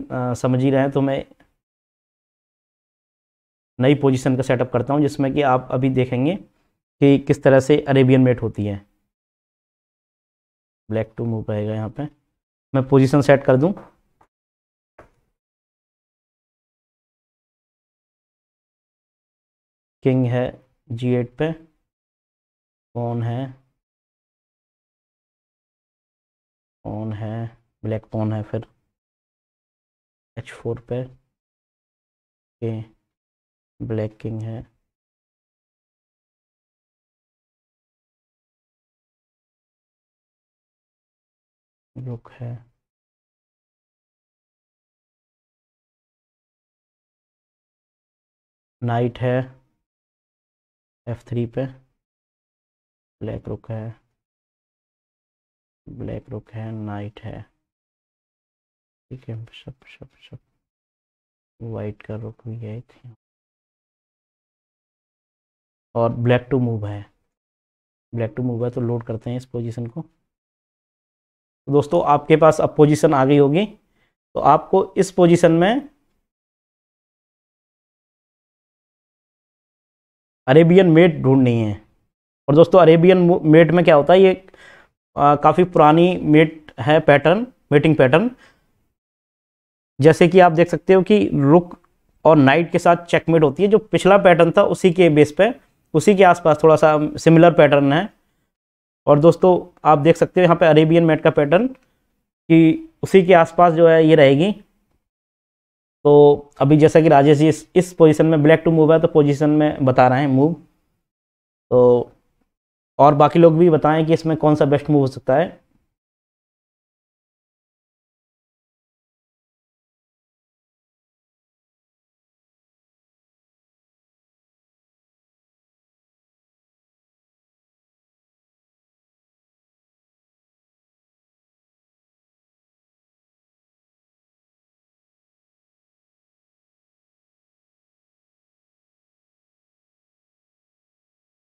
समझ ही रहे हैं तो मैं नई पोजीशन का सेटअप करता हूँ जिसमें कि आप अभी देखेंगे कि किस तरह से अरेबियन मेट होती है ब्लैक टू मूव रहेगा यहाँ पे मैं पोजीशन सेट कर दूँ किंग है जी एट पे कौन है कौन है ब्लैक कौन है फिर एच फोर पे के ब्लैक किंग है रुक है नाइट है एफ थ्री पे ब्लैक रुक है ब्लैक रुक है नाइट है ठीक है सब सब सब वाइट का रुक भी है और ब्लैक टू मूव है ब्लैक टू मूव है तो लोड करते हैं इस पोजीशन को दोस्तों आपके पास अब पोजीशन आ गई होगी तो आपको इस पोजीशन में अरेबियन मेट ढूंढनी है और दोस्तों अरेबियन मेट में क्या होता है ये काफ़ी पुरानी मेट है पैटर्न मेटिंग पैटर्न जैसे कि आप देख सकते हो कि रुक और नाइट के साथ चेकमेट होती है जो पिछला पैटर्न था उसी के बेस पे उसी के आसपास थोड़ा सा सिमिलर पैटर्न है और दोस्तों आप देख सकते हो यहाँ पे अरेबियन मेट का पैटर्न कि उसी के आसपास जो है ये रहेगी तो अभी जैसा कि राजेश जी इस, इस पोजीशन में ब्लैक टू मूव है तो पोजीशन में बता रहे हैं मूव तो और बाकी लोग भी बताएं कि इसमें कौन सा बेस्ट मूव हो सकता है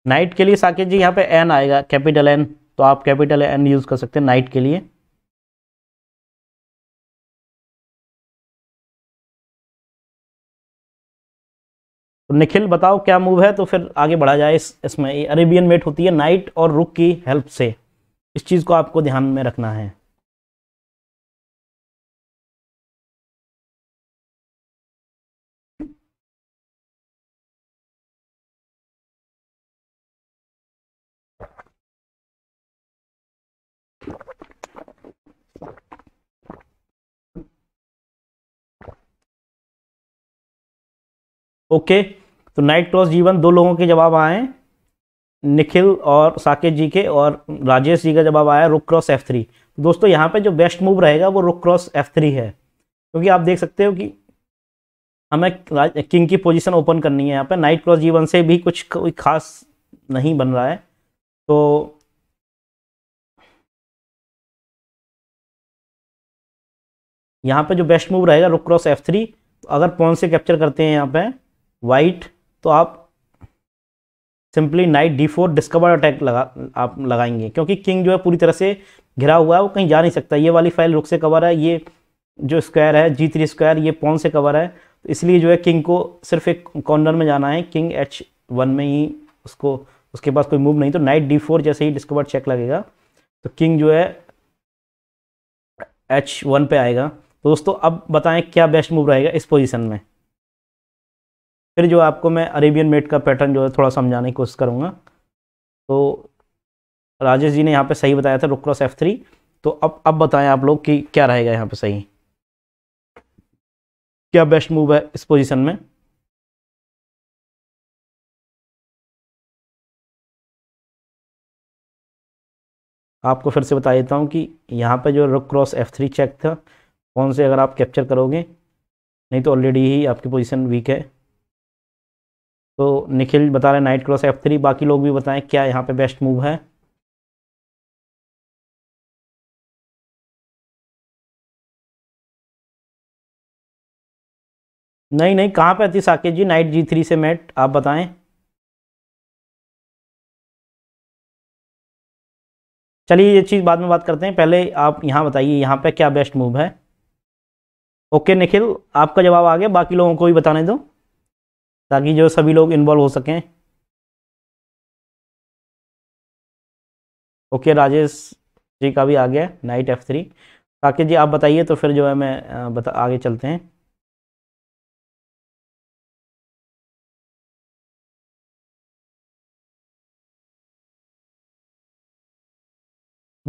नाइट के लिए साकेत जी यहाँ पे एन आएगा कैपिटल एन तो आप कैपिटल एन यूज़ कर सकते हैं नाइट के लिए तो निखिल बताओ क्या मूव है तो फिर आगे बढ़ा जाए इस इसमें अरेबियन मेट होती है नाइट और रुक की हेल्प से इस चीज़ को आपको ध्यान में रखना है ओके तो नाइट क्रॉस जीवन दो लोगों के जवाब आए निखिल और साकेत जी के और राजेश जी का जवाब आया रुक क्रॉस एफ थ्री दोस्तों यहाँ पे जो बेस्ट मूव रहेगा वो रुक क्रॉस एफ थ्री है क्योंकि आप देख सकते हो कि हमें किंग की पोजीशन ओपन करनी है यहाँ पे नाइट क्रॉस जीवन से भी कुछ कोई खास नहीं बन रहा है तो यहाँ पे जो बेस्ट मूव रहेगा रुक क्रॉस एफ थ्री अगर पौन से कैप्चर करते हैं यहाँ पे वाइट तो आप simply knight D four discover attack लगा आप लगाएंगे क्योंकि किंग जो है पूरी तरह से घिरा हुआ है वो कहीं जा नहीं सकता ये वाली फाइल रुक से कवर है ये जो स्क्वायर है जी थ्री स्क्वायर ये पौन से कवर है तो इसलिए जो है किंग को सिर्फ एक कॉर्नर में जाना है किंग एच वन में ही उसको उसके पास कोई मूव नहीं तो नाइट डी फोर जैसे ही डिस्कवर चेक लगेगा तो किंग जो है एच वन पे आएगा तो दोस्तों अब बताएं क्या बेस्ट मूव रहेगा इस पोजिशन में फिर जो आपको मैं अरेबियन मेट का पैटर्न जो है थोड़ा समझाने की कोशिश करूँगा तो राजेश जी ने यहाँ पे सही बताया था रुक क्रॉस एफ थ्री तो अब अब बताएं आप लोग कि क्या रहेगा यहाँ पे सही क्या बेस्ट मूव है इस पोजीशन में आपको फिर से बता देता हूँ कि यहाँ पे जो रुक क्रॉस एफ थ्री चेक था कौन से अगर आप कैप्चर करोगे नहीं तो ऑलरेडी ही आपकी पोजीशन वीक है तो निखिल बता रहे नाइट क्रॉस एफ थ्री बाकी लोग भी बताएं क्या यहाँ पे बेस्ट मूव है नहीं नहीं कहाँ पे थी Saket ji knight G three से मैट आप बताएं चलिए ये चीज़ बाद में बात करते हैं पहले आप यहाँ बताइए यहाँ पे क्या बेस्ट मूव है ओके निखिल आपका जवाब आ गया बाकी लोगों को भी बताने दो ताकि जो सभी लोग इन्वॉल्व हो सकें ओके राजेश जी का भी आ गया नाइट एफ थ्री ताकि जी आप बताइए तो फिर जो है मैं बता आगे चलते हैं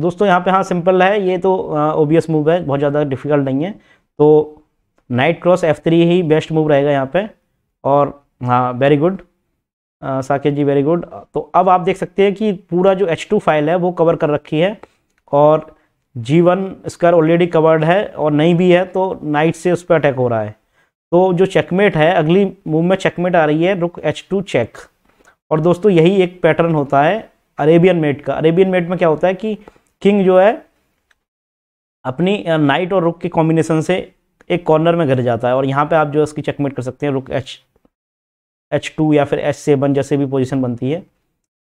दोस्तों यहाँ पे हाँ सिंपल है ये तो ओबियस मूव है बहुत ज़्यादा डिफिकल्ट नहीं है तो नाइट क्रॉस एफ थ्री ही बेस्ट मूव रहेगा यहाँ पे और हाँ very good Saket ji very good तो अब आप देख सकते हैं कि पूरा जो एच टू फाइल है वो कवर कर रखी है और g one square already covered है और नहीं भी है तो नाइट से उस पर अटैक हो रहा है तो जो चेकमेट है अगली मूव में चेकमेट आ रही है रुक एच टू चेक और दोस्तों यही एक पैटर्न होता है अरेबियन मेट का अरेबियन मेट में क्या होता है कि किंग जो है अपनी नाइट और रुक के कॉम्बिनेशन से एक कॉर्नर में घर जाता है और यहाँ पे आप जो है उसकी चेकमेट कर सकते हैं रुक एच एच टू या फिर एच सेवन जैसे भी पोजीशन बनती है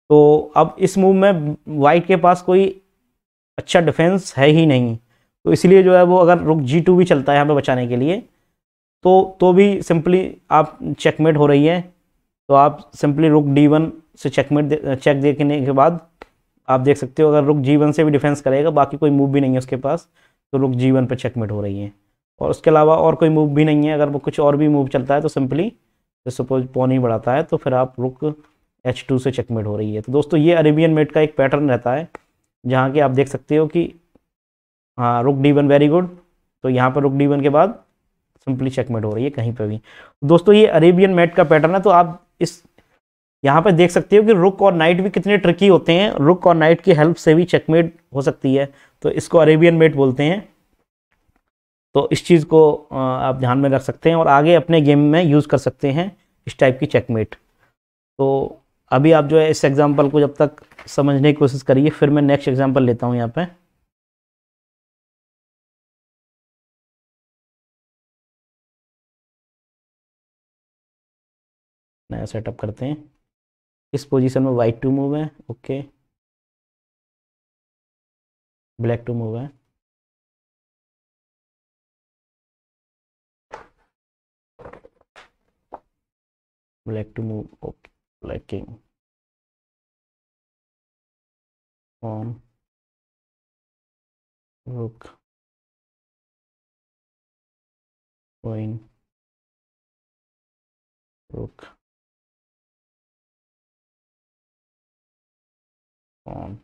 तो अब इस मूव में वाइट के पास कोई अच्छा डिफेंस है ही नहीं तो इसलिए जो है वो अगर रुक जी टू भी चलता है यहाँ पे बचाने के लिए तो तो भी सिंपली आप चेकमेट हो रही है तो आप सिंपली रुक डी वन से चेकमेट दे, चेक देखने के बाद आप देख सकते हो अगर रुक जी वन से भी डिफेंस करेगा बाकी कोई मूव भी नहीं है उसके पास तो रुक जी वन पर चेकमेट हो रही है और उसके अलावा और कोई मूव भी नहीं है अगर वो कुछ और भी मूव चलता है तो सिंपली तो सपोज पॉन नहीं बढ़ाता है तो फिर आप रुक एच टू से चेकमेट हो रही है तो दोस्तों ये अरेबियन मेट का एक पैटर्न रहता है जहाँ कि आप देख सकते हो कि हाँ रुक डी वन वेरी गुड तो यहाँ पर रुक डी वन के बाद सिंपली चेकमेट हो रही है कहीं पर भी दोस्तों ये अरेबियन मेट का पैटर्न है तो आप इस यहाँ पर देख सकते हो कि रुक और नाइट भी कितने ट्रिकी होते हैं रुक और नाइट की हेल्प से भी चेकमेट हो सकती है तो इसको अरेबियन मेट बोलते हैं तो इस चीज़ को आप ध्यान में रख सकते हैं और आगे अपने गेम में यूज़ कर सकते हैं इस टाइप की चेकमेट तो अभी आप जो है इस एग्ज़ाम्पल को जब तक समझने की कोशिश करिए फिर मैं नेक्स्ट एग्ज़ाम्पल लेता हूँ यहाँ पर नया सेटअप करते हैं इस पोजीशन में वाइट टू मूव है ओके ब्लैक टू मूव है black to move up king. Pawn. rook queen rook Pawn.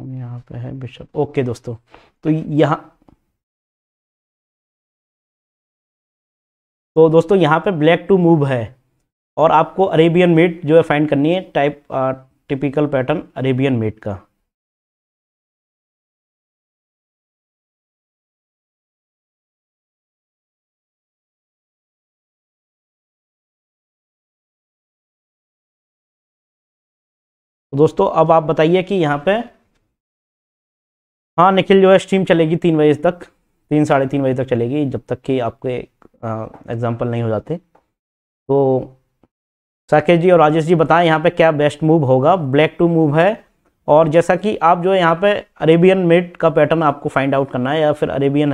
हम यहाँ पे है बिशप ओके दोस्तों तो यहाँ तो दोस्तों यहाँ पे ब्लैक टू मूव है और आपको अरेबियन मेट जो है फाइंड करनी है type typical pattern Arabian mate का तो दोस्तों अब आप बताइए कि यहाँ पे हाँ निखिल जो है स्ट्रीम चलेगी तीन बजे तक तीन साढ़े तीन बजे तक चलेगी जब तक कि आपके एग्जाम्पल नहीं हो जाते तो साकेत जी और राजेश जी बताएं यहाँ पे क्या बेस्ट मूव होगा ब्लैक टू मूव है और जैसा कि आप जो है यहाँ पे अरेबियन मेट का पैटर्न आपको फाइंड आउट करना है या फिर अरेबियन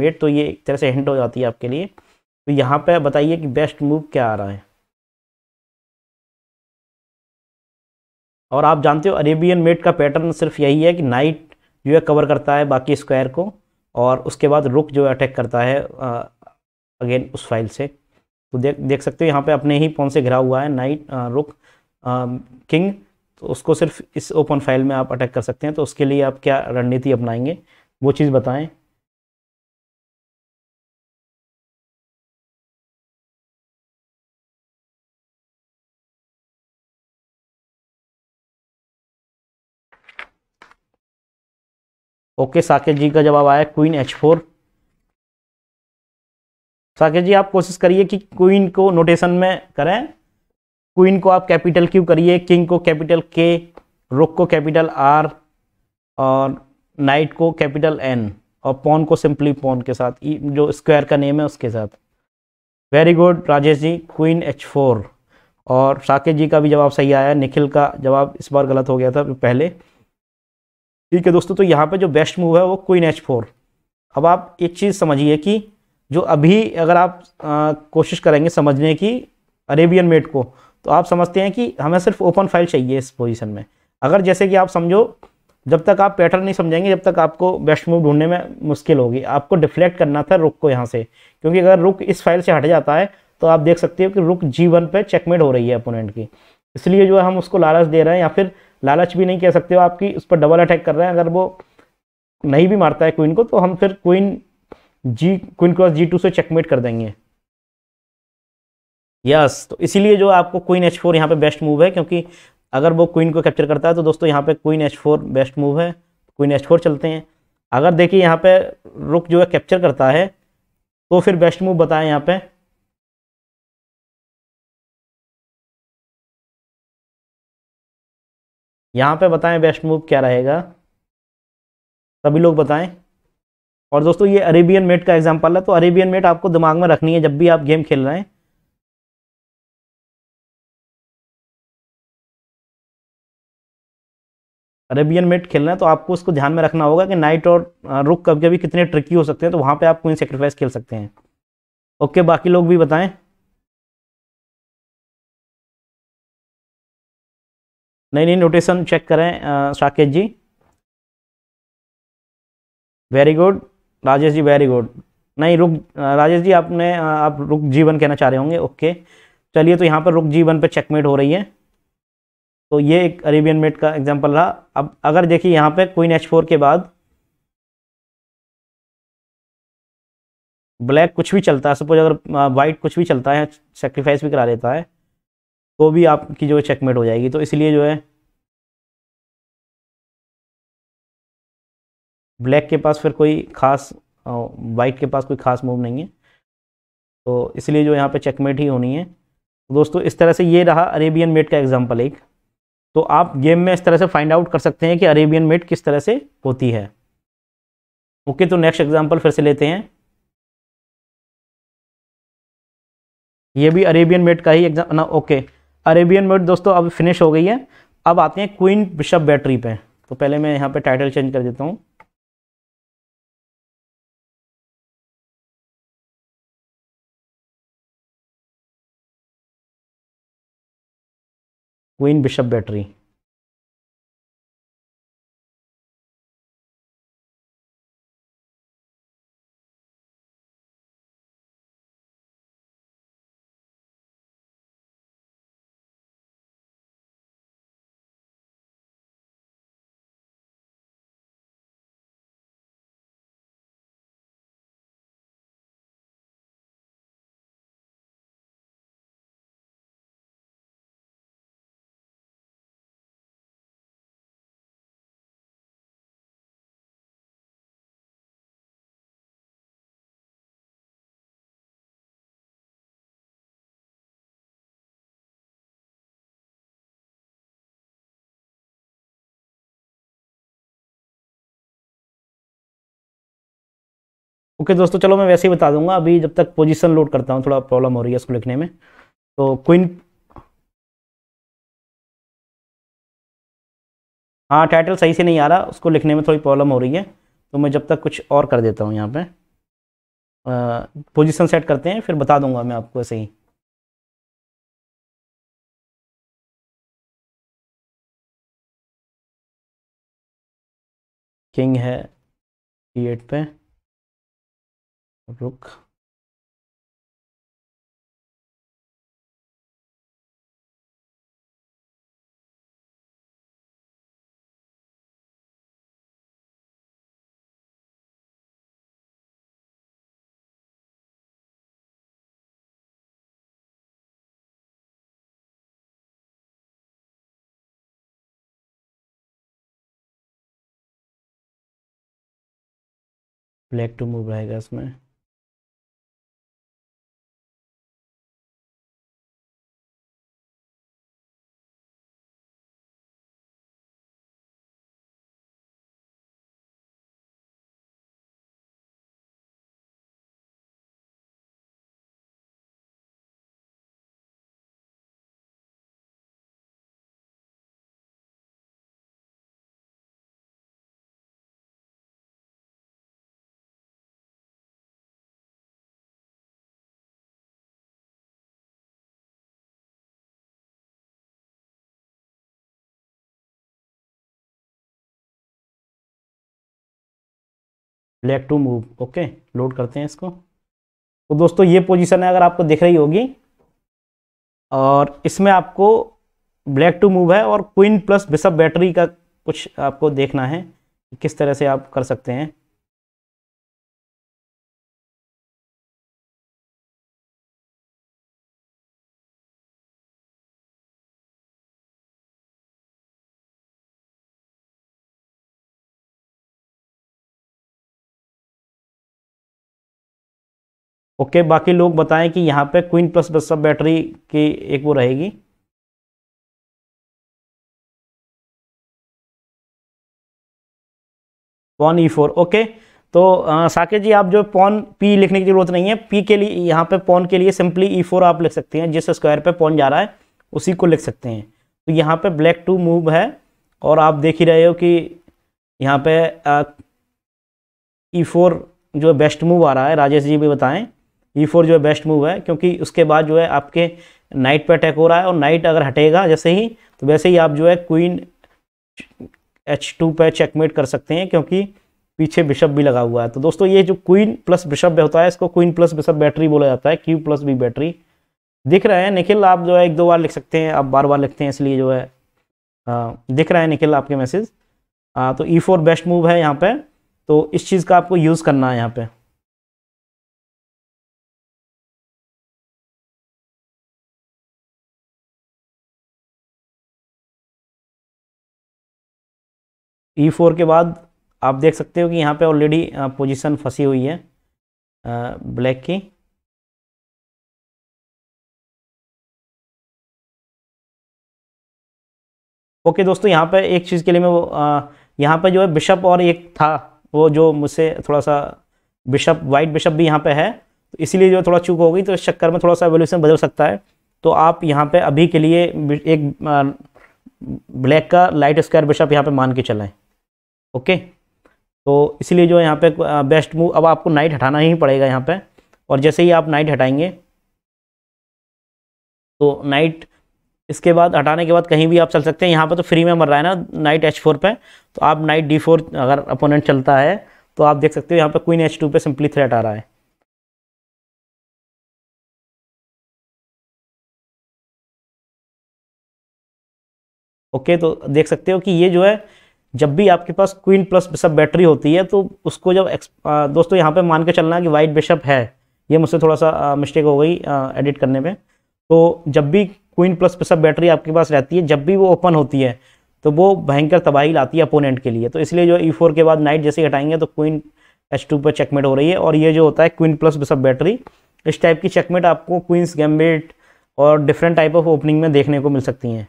मेट तो ये एक तरह से हिंट हो जाती है आपके लिए तो यहाँ पे बताइए कि बेस्ट मूव क्या आ रहा है और आप जानते हो अरेबियन मेट का पैटर्न सिर्फ यही है कि नाइट यू कवर करता है बाकी स्क्वायर को और उसके बाद रुक जो अटैक करता है अगेन उस फाइल से तो देख देख सकते हो यहाँ पे अपने ही पौन से घिरा हुआ है नाइट रुक आ, किंग तो उसको सिर्फ इस ओपन फाइल में आप अटैक कर सकते हैं तो उसके लिए आप क्या रणनीति अपनाएंगे वो चीज़ बताएं ओके साकेत जी का जवाब आया queen h four Saket ji आप कोशिश करिए कि क्वीन को नोटेशन में करें क्वीन को आप कैपिटल क्यू करिए किंग को कैपिटल के रुक को कैपिटल आर और नाइट को कैपिटल एन और पॉन को सिंपली पॉन के साथ जो स्क्वायर का नेम है उसके साथ very good Rajesh ji queen h four और साकेत जी का भी जवाब सही आया निखिल का जवाब इस बार गलत हो गया था पहले ठीक है दोस्तों तो यहाँ पे जो बेस्ट मूव है वो क्वीन एच फोर अब आप एक चीज़ समझिए कि जो अभी अगर आप आ, कोशिश करेंगे समझने की अरेबियन मेट को तो आप समझते हैं कि हमें सिर्फ ओपन फाइल चाहिए इस पोजीशन में अगर जैसे कि आप समझो जब तक आप पैटर्न नहीं समझेंगे जब तक आपको बेस्ट मूव ढूंढने में मुश्किल होगी आपको डिफ्लेक्ट करना था रुक को यहाँ से क्योंकि अगर रुक इस फाइल से हट जाता है तो आप देख सकते हो कि रुक जी वन पर चेकमेट हो रही है अपोनेंट की इसलिए जो है हम उसको लालच दे रहे हैं या फिर लालच भी नहीं कह सकते हो आपकी उस पर डबल अटैक कर रहे हैं अगर वो नहीं भी मारता है क्वीन को तो हम फिर queen g queen cross g two से चेकमेट कर देंगे यस तो इसीलिए जो आपको क्वीन एच फोर यहाँ पे बेस्ट मूव है क्योंकि अगर वो क्वीन को कैप्चर करता है तो दोस्तों यहाँ पे queen h four best move है क्वीन एच फोर चलते हैं अगर देखिए यहाँ पे रुक जो है कैप्चर करता है तो फिर बेस्ट मूव बताएं यहाँ पे यहाँ पे बताएं बेस्ट मूव क्या रहेगा सभी लोग बताएं और दोस्तों ये अरेबियन मेट का एग्जाम्पल है तो अरेबियन मेट आपको दिमाग में रखनी है जब भी आप गेम खेल रहे हैं अरेबियन मेट खेलना है तो आपको उसको ध्यान में रखना होगा कि नाइट और रुक कभी कभी कितने ट्रिकी हो सकते हैं तो वहाँ पे आप क्वीन सेक्रीफाइस खेल सकते हैं ओके बाकी लोग भी बताएं नई नई नोटेशन चेक करें Saket ji very good Rajesh ji very good नहीं रुक राजेश जी आपने आप रुक जीवन कहना चाह रहे होंगे ओके चलिए तो यहाँ पर रुक जीवन पर चेकमेट हो रही है तो ये एक अरेबियन मेट का एग्जाम्पल रहा अब अगर देखिए यहाँ पे क्वीन एच फोर के बाद ब्लैक कुछ भी चलता है सपोज अगर वाइट कुछ भी चलता है सेक्रीफाइस भी करा लेता है तो भी आपकी जो चेकमेट हो जाएगी तो इसलिए जो है ब्लैक के पास फिर कोई खास वाइट के पास कोई खास मूव नहीं है तो इसलिए जो यहाँ पे चेकमेट ही होनी है तो दोस्तों इस तरह से ये रहा अरेबियन मेट का एग्जाम्पल एक तो आप गेम में इस तरह से फाइंड आउट कर सकते हैं कि अरेबियन मेट किस तरह से होती है ओके तो नेक्स्ट एग्जाम्पल फिर से लेते हैं ये भी अरेबियन मेट का ही एग्जाम ना ओके अरेबियन बेट दोस्तों अब फिनिश हो गई है अब आते हैं क्वीन बिशप बैटरी पे तो पहले मैं यहाँ पे टाइटल चेंज कर देता हूँ queen bishop battery okay okay, दोस्तों चलो मैं वैसे ही बता दूंगा अभी जब तक पोजीशन लोड करता हूँ थोड़ा प्रॉब्लम हो रही है इसको लिखने में तो क्विन हाँ टाइटल सही से नहीं आ रहा उसको लिखने में थोड़ी प्रॉब्लम हो रही है तो मैं जब तक कुछ और कर देता हूँ यहाँ पे पोजीशन सेट करते हैं फिर बता दूंगा मैं आपको ऐसे ही किंग है पे रुक ब्लैक टू मूव रहेगा इसमें लेग टू मूव ओके लोड करते हैं इसको तो दोस्तों ये पोजीशन है अगर आपको दिख रही होगी और इसमें आपको ब्लैक टू मूव है और क्वीन प्लस बिशप बैटरी का कुछ आपको देखना है किस तरह से आप कर सकते हैं ओके बाकी लोग बताएं कि यहाँ पे क्वीन प्लस बस सब बैटरी की एक वो रहेगी पॉन ई फोर ओके तो साकेत जी आप जो पॉन पी लिखने की जरूरत नहीं है पी के लिए यहाँ पे पॉन के लिए सिंपली ई फोर आप लिख सकते हैं जिस स्क्वायर पे पॉन जा रहा है उसी को लिख सकते हैं तो यहाँ पे ब्लैक टू मूव है और आप देख ही रहे हो कि यहाँ पे ई फोर e जो बेस्ट मूव आ रहा है राजेश जी भी बताएं ई e फोर जो है बेस्ट मूव है क्योंकि उसके बाद जो है आपके नाइट पे अटैक हो रहा है और नाइट अगर हटेगा जैसे ही तो वैसे ही आप जो है क्वीन एच टू पे चेकमेट कर सकते हैं क्योंकि पीछे बिशप भी लगा हुआ है तो दोस्तों ये जो क्वीन प्लस बिशप होता है इसको क्वीन प्लस बिशप बैटरी बोला जाता है क्यू प्लस बी बैटरी दिख रहा है निखिल आप जो है एक दो बार लिख सकते हैं आप बार बार लिखते हैं इसलिए जो है आ, हाँ, दिख रहा है निखिल आपके मैसेज हाँ, तो ई फोर बेस्ट मूव है यहाँ पे तो इस चीज़ का आपको यूज़ करना है यहाँ पे ई e फोर के बाद आप देख सकते हो कि यहाँ पे ऑलरेडी पोजीशन uh, फंसी हुई है ब्लैक uh, की ओके दोस्तों यहाँ पे एक चीज़ के लिए मैं वो uh, यहाँ पे जो है बिशप और एक था वो जो मुझसे थोड़ा सा बिशप वाइट बिशप भी यहाँ पे है तो इसीलिए जो थोड़ा चूक हो गई तो इस चक्कर में थोड़ा सा एवोल्यूशन बदल सकता है तो आप यहाँ पे अभी के लिए एक ब्लैक का लाइट स्क्वायर बिशप यहाँ पे मान के चलाएं ओके तो इसलिए जो यहाँ पे बेस्ट मूव अब आपको नाइट हटाना ही पड़ेगा यहाँ पे और जैसे ही आप नाइट हटाएंगे तो नाइट इसके बाद हटाने के बाद कहीं भी आप चल सकते हैं यहाँ पे तो फ्री में मर रहा है ना नाइट एच फोर तो आप नाइट डी फोर अगर अपोनेंट चलता है तो आप देख सकते हो यहाँ पर queen h two simply threat आ रहा है ओके तो देख सकते हो कि ये जो है जब भी आपके पास क्वीन प्लस बिशप बैटरी होती है तो उसको जब एक्स दोस्तों यहाँ पे मान के चलना कि वाइट बिशप है ये मुझसे थोड़ा सा मिस्टेक हो गई एडिट करने में तो जब भी क्वीन प्लस बिशप बैटरी आपके पास रहती है जब भी वो ओपन होती है तो वो भयंकर तबाही लाती है अपोनेंट के लिए तो इसलिए जो ई e फोर के बाद नाइट जैसे हटाएंगे तो क्वीन एच टू पर चेकमेट हो रही है और ये जो होता है क्वीन प्लस बिशप बैटरी इस टाइप की चेकमेट आपको क्वींस गैम्बेट और डिफरेंट टाइप ऑफ ओपनिंग में देखने को मिल सकती हैं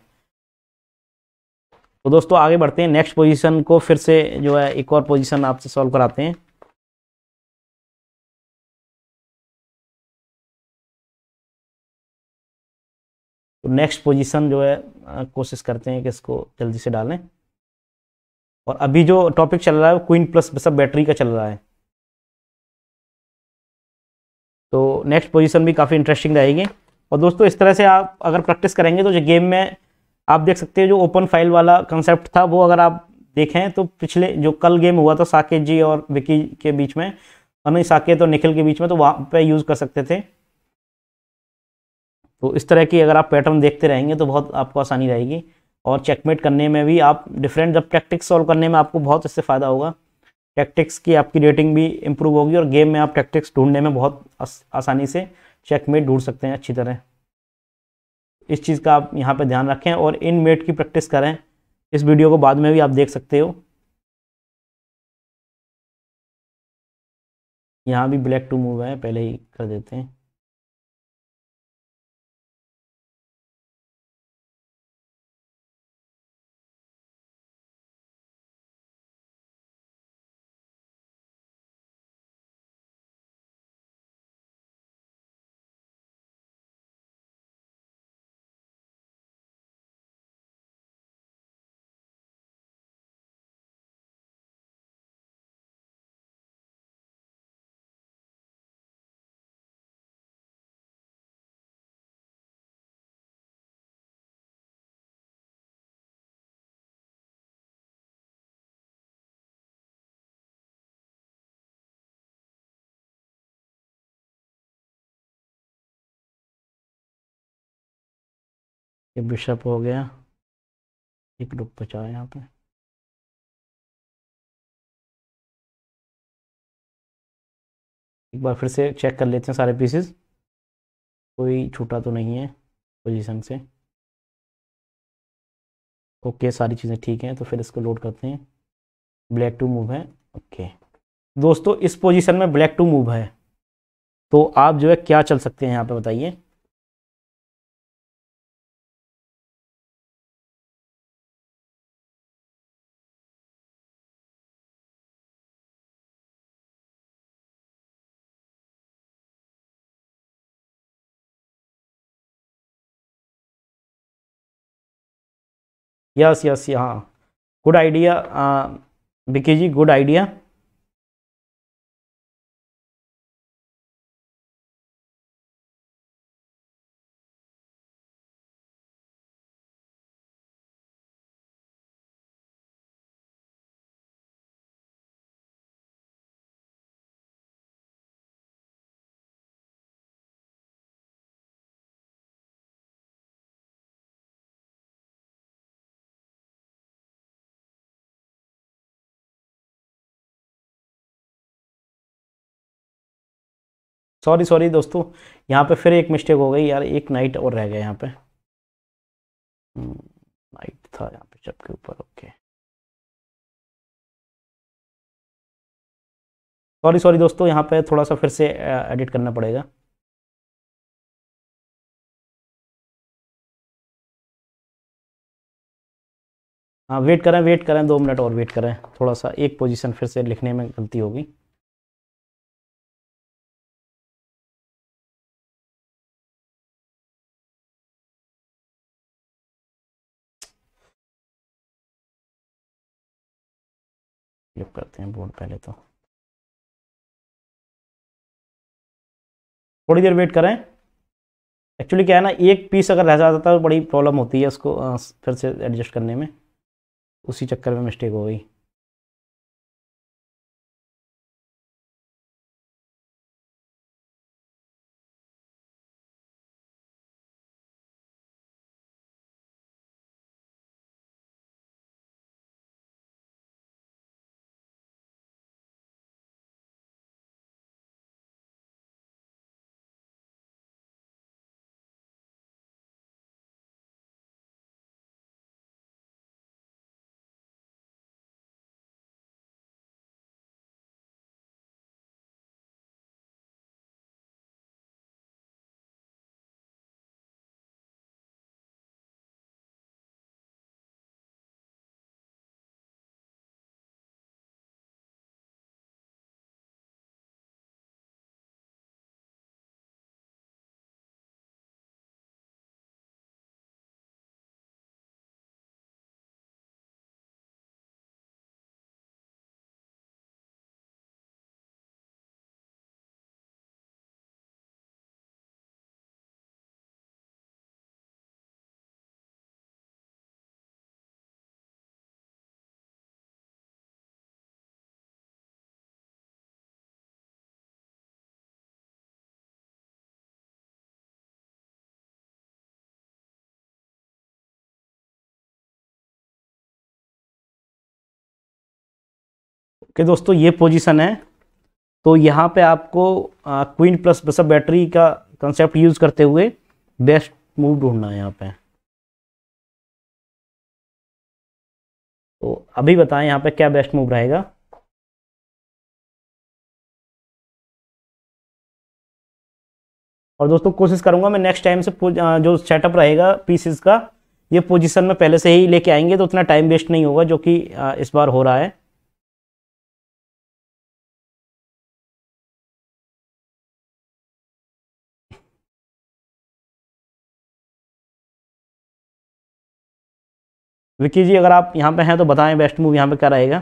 तो दोस्तों आगे बढ़ते हैं नेक्स्ट पोजीशन को फिर से जो है एक और पोजीशन आपसे सॉल्व कराते हैं तो नेक्स्ट पोजीशन जो है कोशिश करते हैं कि इसको जल्दी से डालें और अभी जो टॉपिक चल रहा है वो क्वीन प्लस सब बैटरी का चल रहा है तो नेक्स्ट पोजीशन भी काफ़ी इंटरेस्टिंग रहेगी और दोस्तों इस तरह से आप अगर प्रैक्टिस करेंगे तो जो गेम में आप देख सकते हो जो ओपन फाइल वाला कंसेप्ट था वो अगर आप देखें तो पिछले जो कल गेम हुआ था साकेत जी और विकी के बीच में और नहीं साकेत और निखिल के बीच में तो वहाँ पे यूज़ कर सकते थे तो इस तरह की अगर आप पैटर्न देखते रहेंगे तो बहुत आपको आसानी रहेगी और चेकमेट करने में भी आप डिफरेंट जब टैक्टिक्स सॉल्व करने में आपको बहुत इससे फ़ायदा होगा टैक्टिक्स की आपकी रेटिंग भी इम्प्रूव होगी और गेम में आप टैक्टिक्स ढूंढने में बहुत आसानी से चेकमेट ढूंढ सकते हैं अच्छी तरह इस चीज़ का आप यहाँ पे ध्यान रखें और इन मेट की प्रैक्टिस करें इस वीडियो को बाद में भी आप देख सकते हो यहाँ भी ब्लैक टू मूव है पहले ही कर देते हैं ये बिशप हो गया एक रुक बचा यहाँ पे एक बार फिर से चेक कर लेते हैं सारे पीसेस कोई छूटा तो नहीं है पोजीशन से ओके सारी चीज़ें ठीक हैं तो फिर इसको लोड करते हैं ब्लैक टू मूव है ओके दोस्तों इस पोजीशन में ब्लैक टू मूव है तो आप जो है क्या चल सकते हैं यहाँ पे बताइए यस यस हाँ गुड आइडिया बिके ji good idea sorry sorry दोस्तों यहाँ पे फिर एक मिस्टेक हो गई यार एक नाइट और रह गया यहाँ पे नाइट hmm, था यहाँ पे चप के ऊपर ओके सॉरी सॉरी दोस्तों यहाँ पे थोड़ा सा फिर से एडिट करना पड़ेगा हाँ वेट करें वेट करें दो मिनट और वेट करें थोड़ा सा एक पोजीशन फिर से लिखने में गलती होगी फ्लिप करते हैं बोर्ड पहले तो थोड़ी देर वेट करें एक्चुअली क्या है ना एक पीस अगर रह जाता है तो बड़ी प्रॉब्लम होती है उसको फिर से एडजस्ट करने में उसी चक्कर में मिस्टेक हो गई कि दोस्तों ये पोजीशन है तो यहाँ पे आपको क्वीन प्लस बस बैटरी का कंसेप्ट यूज़ करते हुए बेस्ट मूव ढूंढना है यहाँ पे तो अभी बताएं यहाँ पे क्या बेस्ट मूव रहेगा और दोस्तों कोशिश करूँगा मैं नेक्स्ट टाइम से जो सेटअप रहेगा पीसेस का ये पोजीशन में पहले से ही लेके आएंगे तो उतना टाइम वेस्ट नहीं होगा जो कि इस बार हो रहा है विक्की जी अगर आप यहाँ पे हैं तो बताएं बेस्ट मूव यहाँ पे क्या रहेगा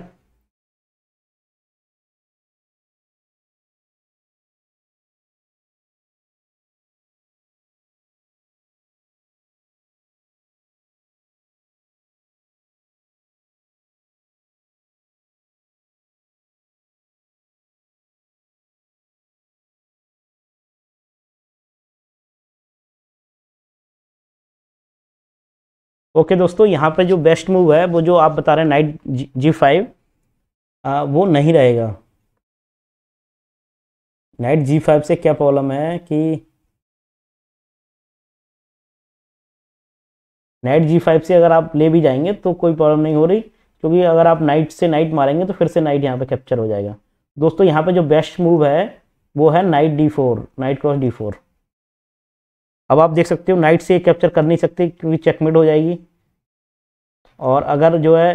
ओके दोस्तों यहाँ पर जो बेस्ट मूव है वो जो आप बता रहे हैं नाइट जी फाइव वो नहीं रहेगा नाइट जी फाइव से क्या प्रॉब्लम है कि नाइट जी फाइव से अगर आप ले भी जाएंगे तो कोई प्रॉब्लम नहीं हो रही क्योंकि अगर आप नाइट से नाइट मारेंगे तो फिर से नाइट यहाँ पे कैप्चर हो जाएगा दोस्तों यहाँ पे जो बेस्ट मूव है वो है knight D four knight cross d four अब आप देख सकते हो नाइट से कैप्चर कर नहीं सकते क्योंकि चेकमेट हो जाएगी और अगर जो है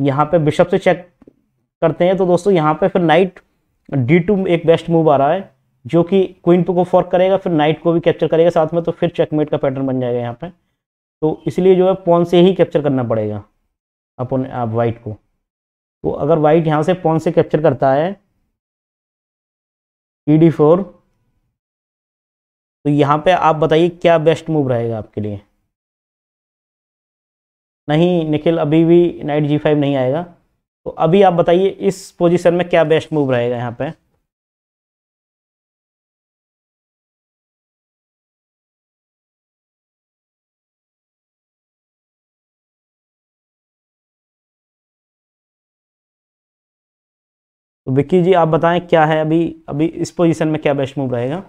यहाँ पे बिशप से चेक करते हैं तो दोस्तों यहाँ पे फिर नाइट डी टू एक बेस्ट मूव आ रहा है जो कि क्वीन पे को फॉर्क करेगा फिर नाइट को भी कैप्चर करेगा साथ में तो फिर चेकमेट का पैटर्न बन जाएगा यहाँ पे तो इसलिए जो है पौन से ही कैप्चर करना पड़ेगा अपन आप वाइट को तो अगर वाइट यहाँ से पौन से कैप्चर करता है ई डी फोर तो यहाँ पे आप बताइए क्या बेस्ट मूव रहेगा आपके लिए नहीं निखिल अभी भी नाइट जी फाइव नहीं आएगा तो अभी आप बताइए इस पोजीशन में क्या बेस्ट मूव रहेगा यहाँ पे तो विक्की जी आप बताएं क्या है अभी अभी इस पोजीशन में क्या बेस्ट मूव रहेगा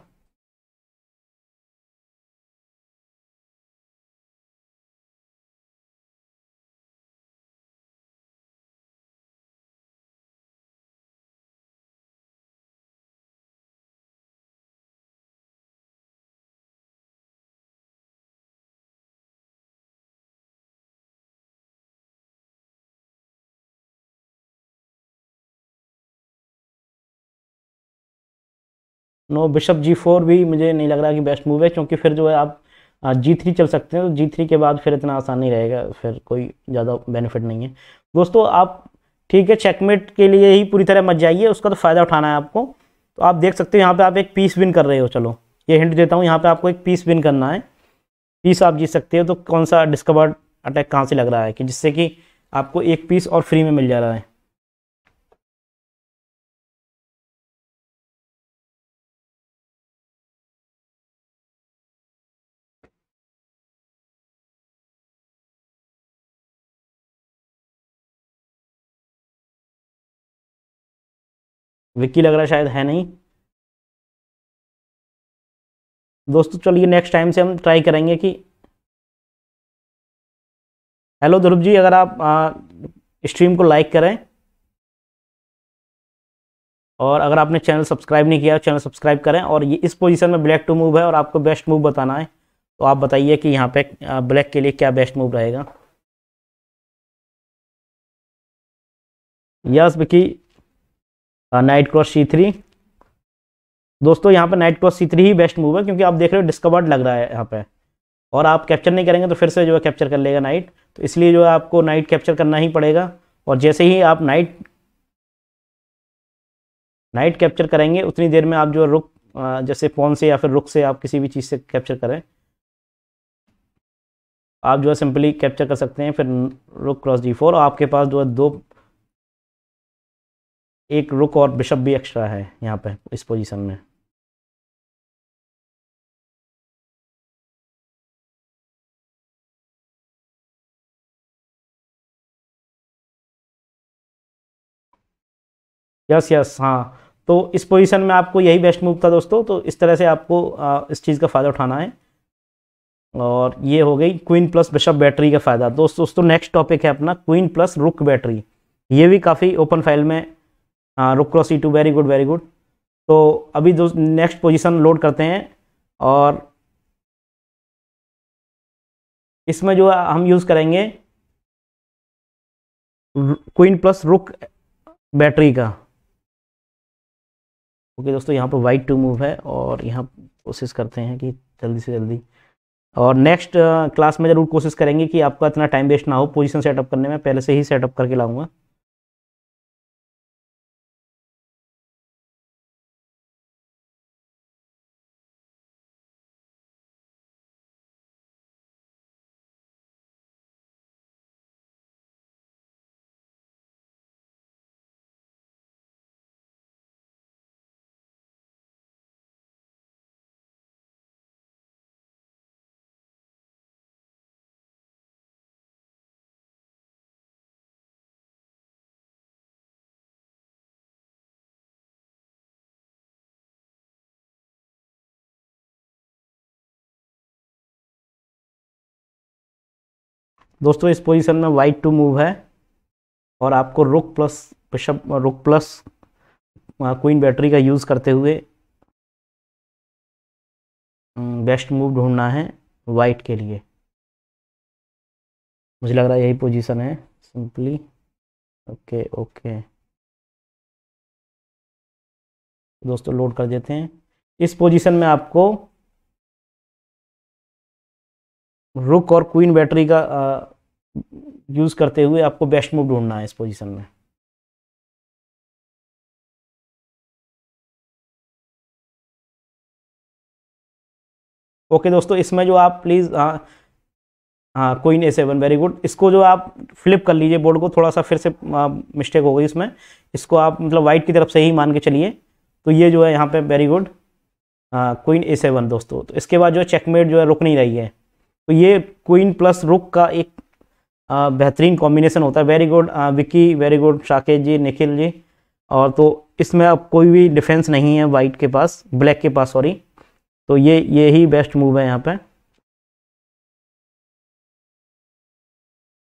नो बिशप जी फोर भी मुझे नहीं लग रहा कि बेस्ट मूव है क्योंकि फिर जो है आप जी थ्री चल सकते हैं तो जी थ्री के बाद फिर इतना आसान नहीं रहेगा फिर कोई ज़्यादा बेनिफिट नहीं है दोस्तों आप ठीक है चेकमेट के लिए ही पूरी तरह मत जाइए उसका तो फ़ायदा उठाना है आपको तो आप देख सकते हो यहाँ पे आप एक पीस विन कर रहे हो चलो ये हिंट देता हूँ यहाँ पे आपको एक पीस विन करना है पीस आप जीत सकते हो तो कौन सा डिस्कवर्ड अटैक कहाँ से लग रहा है कि जिससे कि आपको एक पीस और फ्री में मिल जा रहा है विक्की लग रहा शायद है नहीं दोस्तों चलिए नेक्स्ट टाइम से हम ट्राई करेंगे कि हेलो ध्रुव जी अगर आप आ, स्ट्रीम को लाइक करें और अगर आपने चैनल सब्सक्राइब नहीं किया चैनल सब्सक्राइब करें और ये इस पोजीशन में ब्लैक टू मूव है और आपको बेस्ट मूव बताना है तो आप बताइए कि यहाँ पे ब्लैक के लिए क्या बेस्ट मूव रहेगा yes Vicky knight cross c three दोस्तों यहाँ पर नाइट क्रॉस सी थ्री ही बेस्ट मूव है क्योंकि आप देख रहे हो डिस्कवर्ड लग रहा है यहाँ पे और आप कैप्चर नहीं करेंगे तो फिर से जो है कैप्चर कर लेगा नाइट तो इसलिए जो है आपको नाइट कैप्चर करना ही पड़ेगा और जैसे ही आप नाइट नाइट कैप्चर करेंगे उतनी देर में आप जो रुक uh, जैसे फोन से या फिर रुक से आप किसी भी चीज़ से कैप्चर करें आप जो है सिंपली कैप्चर कर सकते हैं फिर रुक क्रॉस जी फोर आपके पास जो है दो एक रुक और बिशप भी एक्स्ट्रा है यहाँ पे इस पोजीशन में यस यस हाँ तो इस पोजीशन में आपको यही बेस्ट मूव था दोस्तों तो इस तरह से आपको आ, इस चीज़ का फ़ायदा उठाना है और ये हो गई क्वीन प्लस बिशप बैटरी का फ़ायदा दोस्तों दोस्तों नेक्स्ट टॉपिक है अपना क्वीन प्लस रुक बैटरी ये भी काफ़ी ओपन फाइल में हाँ रुक क्रॉस ई two very good very good तो अभी जो नेक्स्ट पोजीशन लोड करते हैं और इसमें जो हम यूज़ करेंगे क्वीन प्लस रुक बैटरी का ओके okay, दोस्तों यहाँ पर वाइट टू मूव है और यहाँ कोशिश करते हैं कि जल्दी से जल्दी और नेक्स्ट क्लास uh, में ज़रूर कोशिश करेंगे कि आपका इतना टाइम वेस्ट ना हो पोजीशन सेटअप करने में पहले से ही सेटअप करके लाऊंगा दोस्तों इस पोजीशन में वाइट टू मूव है और आपको रुक plus bishop rook plus queen battery का यूज़ करते हुए बेस्ट हम्म, मूव ढूंढना है वाइट के लिए मुझे लग रहा है यही पोजीशन है सिंपली ओके ओके दोस्तों लोड कर देते हैं इस पोजीशन में आपको रुक और क्वीन बैटरी का यूज़ करते हुए आपको बेस्ट मूव ढूंढना है इस पोजीशन में ओके दोस्तों इसमें जो आप प्लीज़ हाँ हाँ queen a seven very good इसको जो आप फ्लिप कर लीजिए बोर्ड को थोड़ा सा फिर से मिस्टेक हो गई इसमें इसको आप मतलब वाइट की तरफ से ही मान के चलिए तो ये जो है यहाँ पे वेरी गुड हाँ, क्वीन ए सेवन दोस्तों तो इसके बाद जो है चेकमेट जो है रुक नहीं रही है तो ये क्वीन प्लस रुक का एक बेहतरीन कॉम्बिनेशन होता है very good Vicky very good Saket ji Nikhil ji और तो इसमें अब कोई भी डिफेंस नहीं है वाइट के पास ब्लैक के पास सॉरी तो ये ये ही बेस्ट मूव है यहाँ पे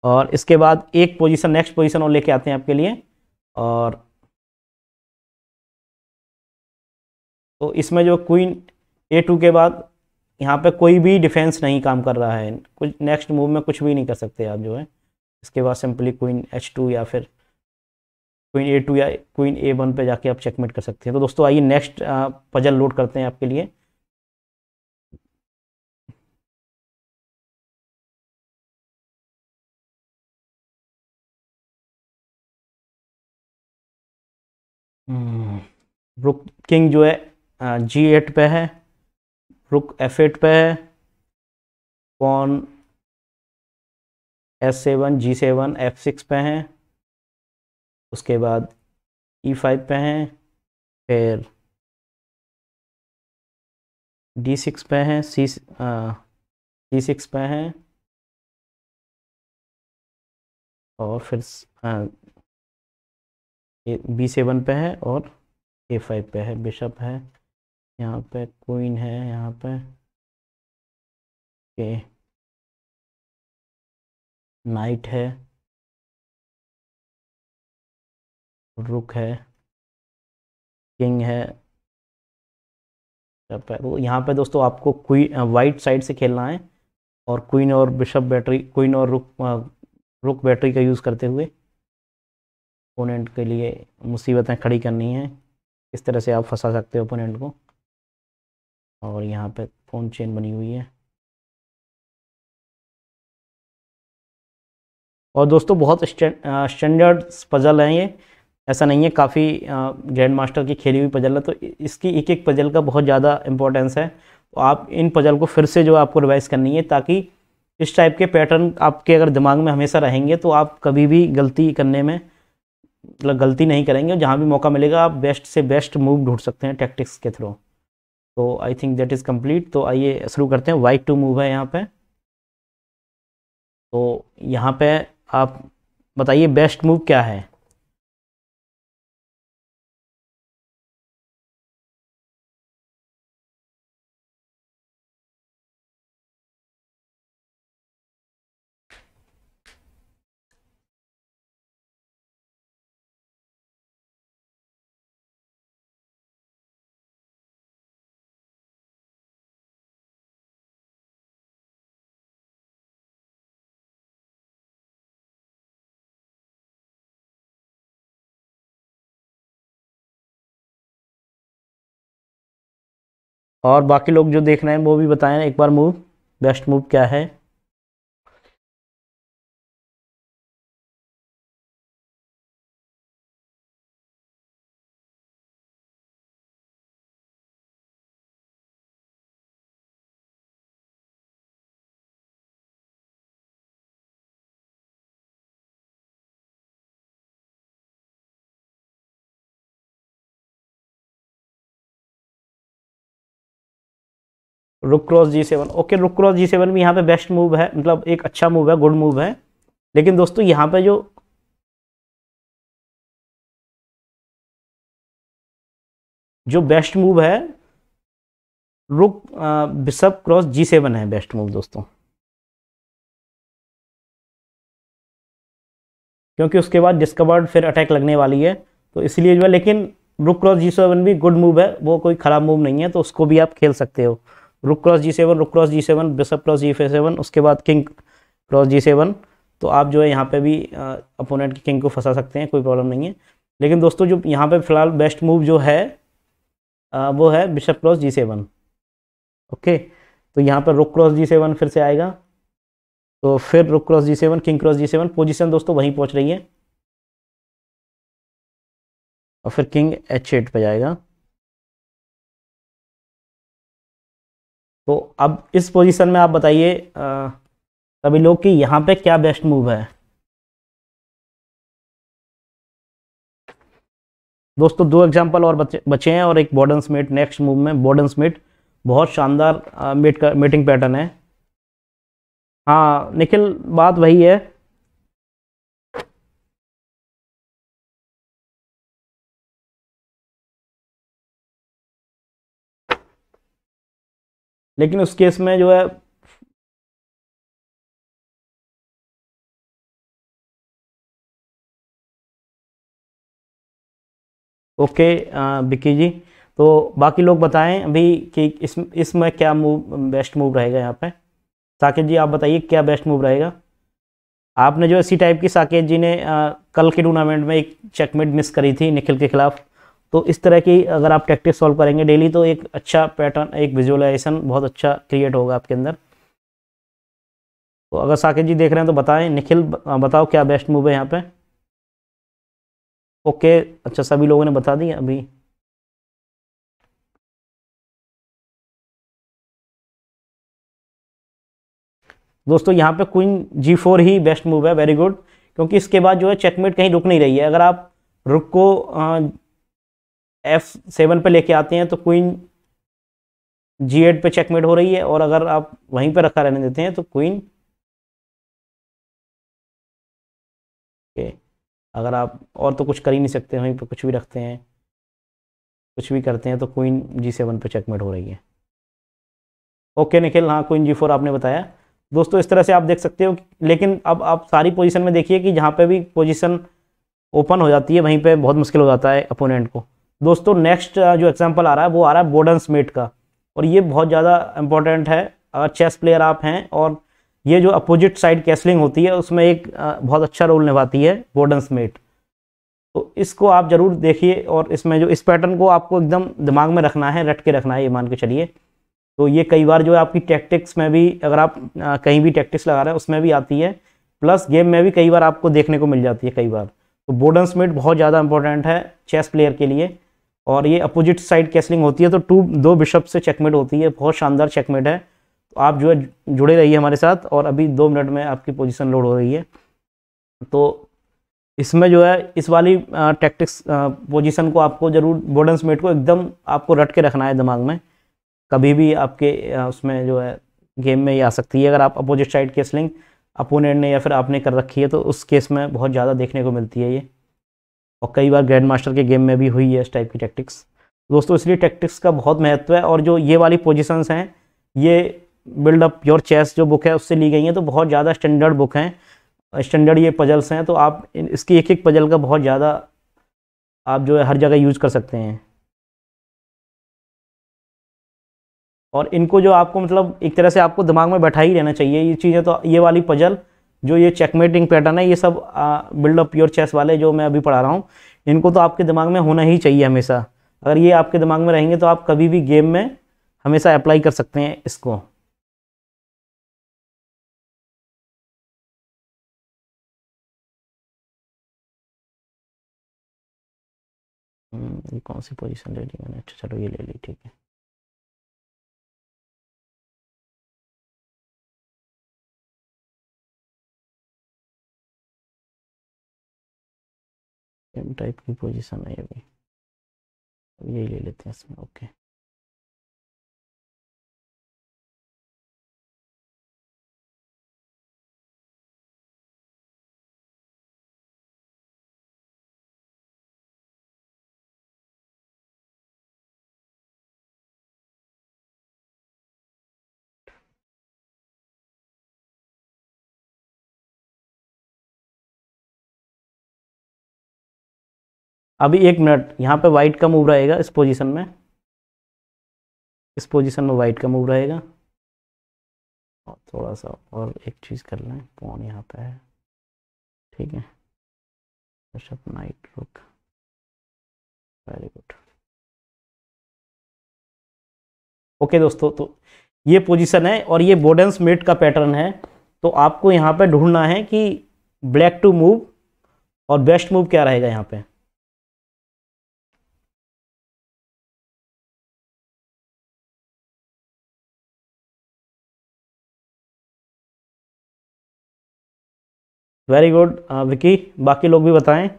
और इसके बाद एक पोजीशन नेक्स्ट पोजीशन और लेके आते हैं आपके लिए और तो इसमें जो क्वीन ए टू के बाद यहाँ पे कोई भी डिफेंस नहीं काम कर रहा है कुछ नेक्स्ट मूव में कुछ भी नहीं कर सकते आप जो है इसके बाद सिंपली क्वीन एच टू या फिर क्वीन ए टू या क्वीन ए वन पर जाके आप चेकमेट कर सकते हैं तो दोस्तों आइए नेक्स्ट पजल लोड करते हैं आपके लिए हम्म, रुक किंग जो है जी एट पे है रुक एफ एट पे है pawn s seven g seven f six पे हैं उसके बाद ई e फाइव पे हैं फिर डी सिक्स पे हैं सी डी सिक्स पे हैं और फिर बी सेवन पे है और ए फाइव पे है बिशप है यहाँ पे क्वीन है यहाँ पे के नाइट है रुक है किंग है वो यहाँ पे दोस्तों आपको क्वीन वाइट साइड से खेलना है और क्वीन और बिशप बैटरी क्वीन और रुक रुक बैटरी का यूज़ करते हुए ओपोनेंट के लिए मुसीबतें खड़ी करनी है इस तरह से आप फंसा सकते हो ओपोनेंट को और यहाँ पे फ़ोन चेन बनी हुई है और दोस्तों बहुत स्टैंडर्ड पजल हैं ये ऐसा नहीं है काफ़ी ग्रैंड मास्टर की खेली हुई पजल है तो इसकी एक एक पजल का बहुत ज़्यादा इंपॉर्टेंस है तो आप इन पजल को फिर से जो आपको रिवाइज़ करनी है ताकि इस टाइप के पैटर्न आपके अगर दिमाग में हमेशा रहेंगे तो आप कभी भी गलती करने में मतलब गलती नहीं करेंगे और जहाँ भी मौका मिलेगा आप बेस्ट से बेस्ट मूव ढूंढ सकते हैं टैक्टिक्स के थ्रू तो I think that is complete तो आइए शुरू करते हैं वाइट टू मूव है यहाँ पे तो यहाँ पे आप बताइए बेस्ट मूव क्या है और बाकी लोग जो देख रहे हैं वो भी बताएं एक बार मूव बेस्ट मूव क्या है rook cross g seven okay rook cross g seven भी यहाँ पे बेस्ट मूव है मतलब एक अच्छा मूव है गुड मूव है लेकिन दोस्तों यहाँ पे जो जो बेस्ट मूव है rook bishop cross g seven है बेस्ट मूव दोस्तों क्योंकि उसके बाद डिस्कवर्ड फिर अटैक लगने वाली है तो इसलिए जो है लेकिन रुक क्रॉस जी सेवन भी गुड मूव है वो कोई ख़राब मूव नहीं है तो उसको भी आप खेल सकते हो rook cross g seven rook cross g seven bishop cross g seven उसके बाद किंग क्रॉस जी सेवन तो आप जो है यहाँ पे भी अपोनेंट के किंग को फंसा सकते हैं कोई प्रॉब्लम नहीं है लेकिन दोस्तों जो यहाँ पे फिलहाल बेस्ट मूव जो है आ, वो है bishop cross g seven okay तो यहाँ पर रुक क्रॉस जी सेवन फिर से आएगा तो फिर rook cross g seven king cross g seven position दोस्तों वहीं पहुँच रही है और फिर किंग एच एट पर जाएगा तो अब इस पोजीशन में आप बताइए सभी लोग कि यहाँ पे क्या बेस्ट मूव है दोस्तों दो एग्जांपल और बचे बचे हैं और एक बॉर्डन स्मिट नेक्स्ट मूव में बॉर्डन स्मिट बहुत शानदार मीट मीटिंग पैटर्न है हाँ निखिल बात वही है लेकिन उस केस में जो है ओके बिक्की जी तो बाकी लोग बताएं अभी कि इस इसमें क्या मूव बेस्ट मूव रहेगा यहाँ पे साकेत जी आप बताइए क्या बेस्ट मूव रहेगा आपने जो इसी टाइप की साकेत जी ने आ, कल के टूर्नामेंट में एक चेकमेट मिस करी थी निखिल के खिलाफ तो इस तरह की अगर आप टैक्टिक्स सॉल्व करेंगे डेली तो एक अच्छा पैटर्न एक विजुअलाइजेशन बहुत अच्छा क्रिएट होगा आपके अंदर तो अगर साकेत जी देख रहे हैं तो बताएं निखिल बताओ क्या बेस्ट मूव है यहाँ पे ओके अच्छा सभी लोगों ने बता दी अभी दोस्तों यहाँ पे क्वीन जी फोर ही बेस्ट मूव है वेरी गुड क्योंकि इसके बाद जो है चेकमेट कहीं रुक नहीं रही है अगर आप रुक को एफ सेवन पर लेके आते हैं तो क्वीन जी एट पर चेकमेट हो रही है और अगर आप वहीं पर रखा रहने देते हैं तो क्वीन ओके अगर आप और तो कुछ कर ही नहीं सकते वहीं पर कुछ भी रखते हैं कुछ भी करते हैं तो क्वीन जी सेवन पर चेकमेट हो रही है ओके निखिल हाँ क्वीन जी फोर आपने बताया दोस्तों इस तरह से आप देख सकते हो लेकिन अब आप सारी पोजीशन में देखिए कि जहाँ पे भी पोजीशन ओपन हो जाती है वहीं पे बहुत मुश्किल हो जाता है अपोनेंट को दोस्तों नेक्स्ट जो एग्जाम्पल आ रहा है वो आ रहा है बोर्डन स्मिट का और ये बहुत ज़्यादा इंपॉर्टेंट है अगर चेस प्लेयर आप हैं और ये जो अपोजिट साइड कैसलिंग होती है उसमें एक बहुत अच्छा रोल निभाती है बोर्डन स्मेट तो इसको आप ज़रूर देखिए और इसमें जो इस पैटर्न को आपको एकदम दिमाग में रखना है रट के रखना है ये मान के चलिए तो ये कई बार जो है आपकी टैक्टिक्स में भी अगर आप कहीं भी टैक्टिक्स लगा रहे हैं उसमें भी आती है प्लस गेम में भी कई बार आपको देखने को मिल जाती है कई बार तो बोर्डन स्मिट बहुत ज़्यादा इंपॉर्टेंट है चेस प्लेयर के लिए और ये अपोजिट साइड कैसलिंग होती है तो टू दो बिशप से चेकमेट होती है बहुत शानदार चेकमेट है तो आप जो है जुड़े रहिए हमारे साथ और अभी दो मिनट में आपकी पोजिशन लोड हो रही है तो इसमें जो है इस वाली टैक्टिक्स पोजीशन को आपको ज़रूर बोर्डन्स मेट को एकदम आपको रट के रखना है दिमाग में कभी भी आपके उसमें जो है गेम में ये आ सकती है अगर आप अपोजिट साइड कैसलिंग अपोनेंट ने या फिर आपने कर रखी है तो उस केस में बहुत ज़्यादा देखने को मिलती है ये और कई बार ग्रैंड मास्टर के गेम में भी हुई है इस टाइप की टैक्टिक्स दोस्तों इसलिए टैक्टिक्स का बहुत महत्व है और जो ये वाली पोजिशंस हैं ये बिल्डअप योर चेस जो बुक है उससे ली गई हैं तो बहुत ज़्यादा स्टैंडर्ड बुक हैं स्टैंडर्ड ये पजल्स हैं तो आप इसकी एक एक पजल का बहुत ज़्यादा आप जो है हर जगह यूज कर सकते हैं और इनको जो आपको मतलब एक तरह से आपको दिमाग में बैठा ही रहना चाहिए ये चीज़ें तो ये वाली पजल जो ये चेकमेटिंग पैटर्न है ये सब बिल्डअप योर चेस वाले जो मैं अभी पढ़ा रहा हूँ इनको तो आपके दिमाग में होना ही चाहिए हमेशा अगर ये आपके दिमाग में रहेंगे तो आप कभी भी गेम में हमेशा अप्लाई कर सकते हैं इसको हम्म, ये कौन सी पोजीशन ले ली मैंने अच्छा चलो ये ले ली ठीक है सेम टाइप की पोजीशन है अभी यही ले लेते हैं इसमें ओके अभी एक मिनट यहाँ पे वाइट का मूव रहेगा इस पोजीशन में इस पोजीशन में वाइट का मूव रहेगा और थोड़ा सा और एक चीज़ कर लें पॉन यहाँ पे है ठीक है bishop knight rook very good okay दोस्तों तो ये पोजीशन है और ये बोडेंस मेट का पैटर्न है तो आपको यहाँ पे ढूंढना है कि ब्लैक टू मूव और बेस्ट मूव क्या रहेगा यहाँ पे वेरी गुड विकी बाकी लोग भी बताएं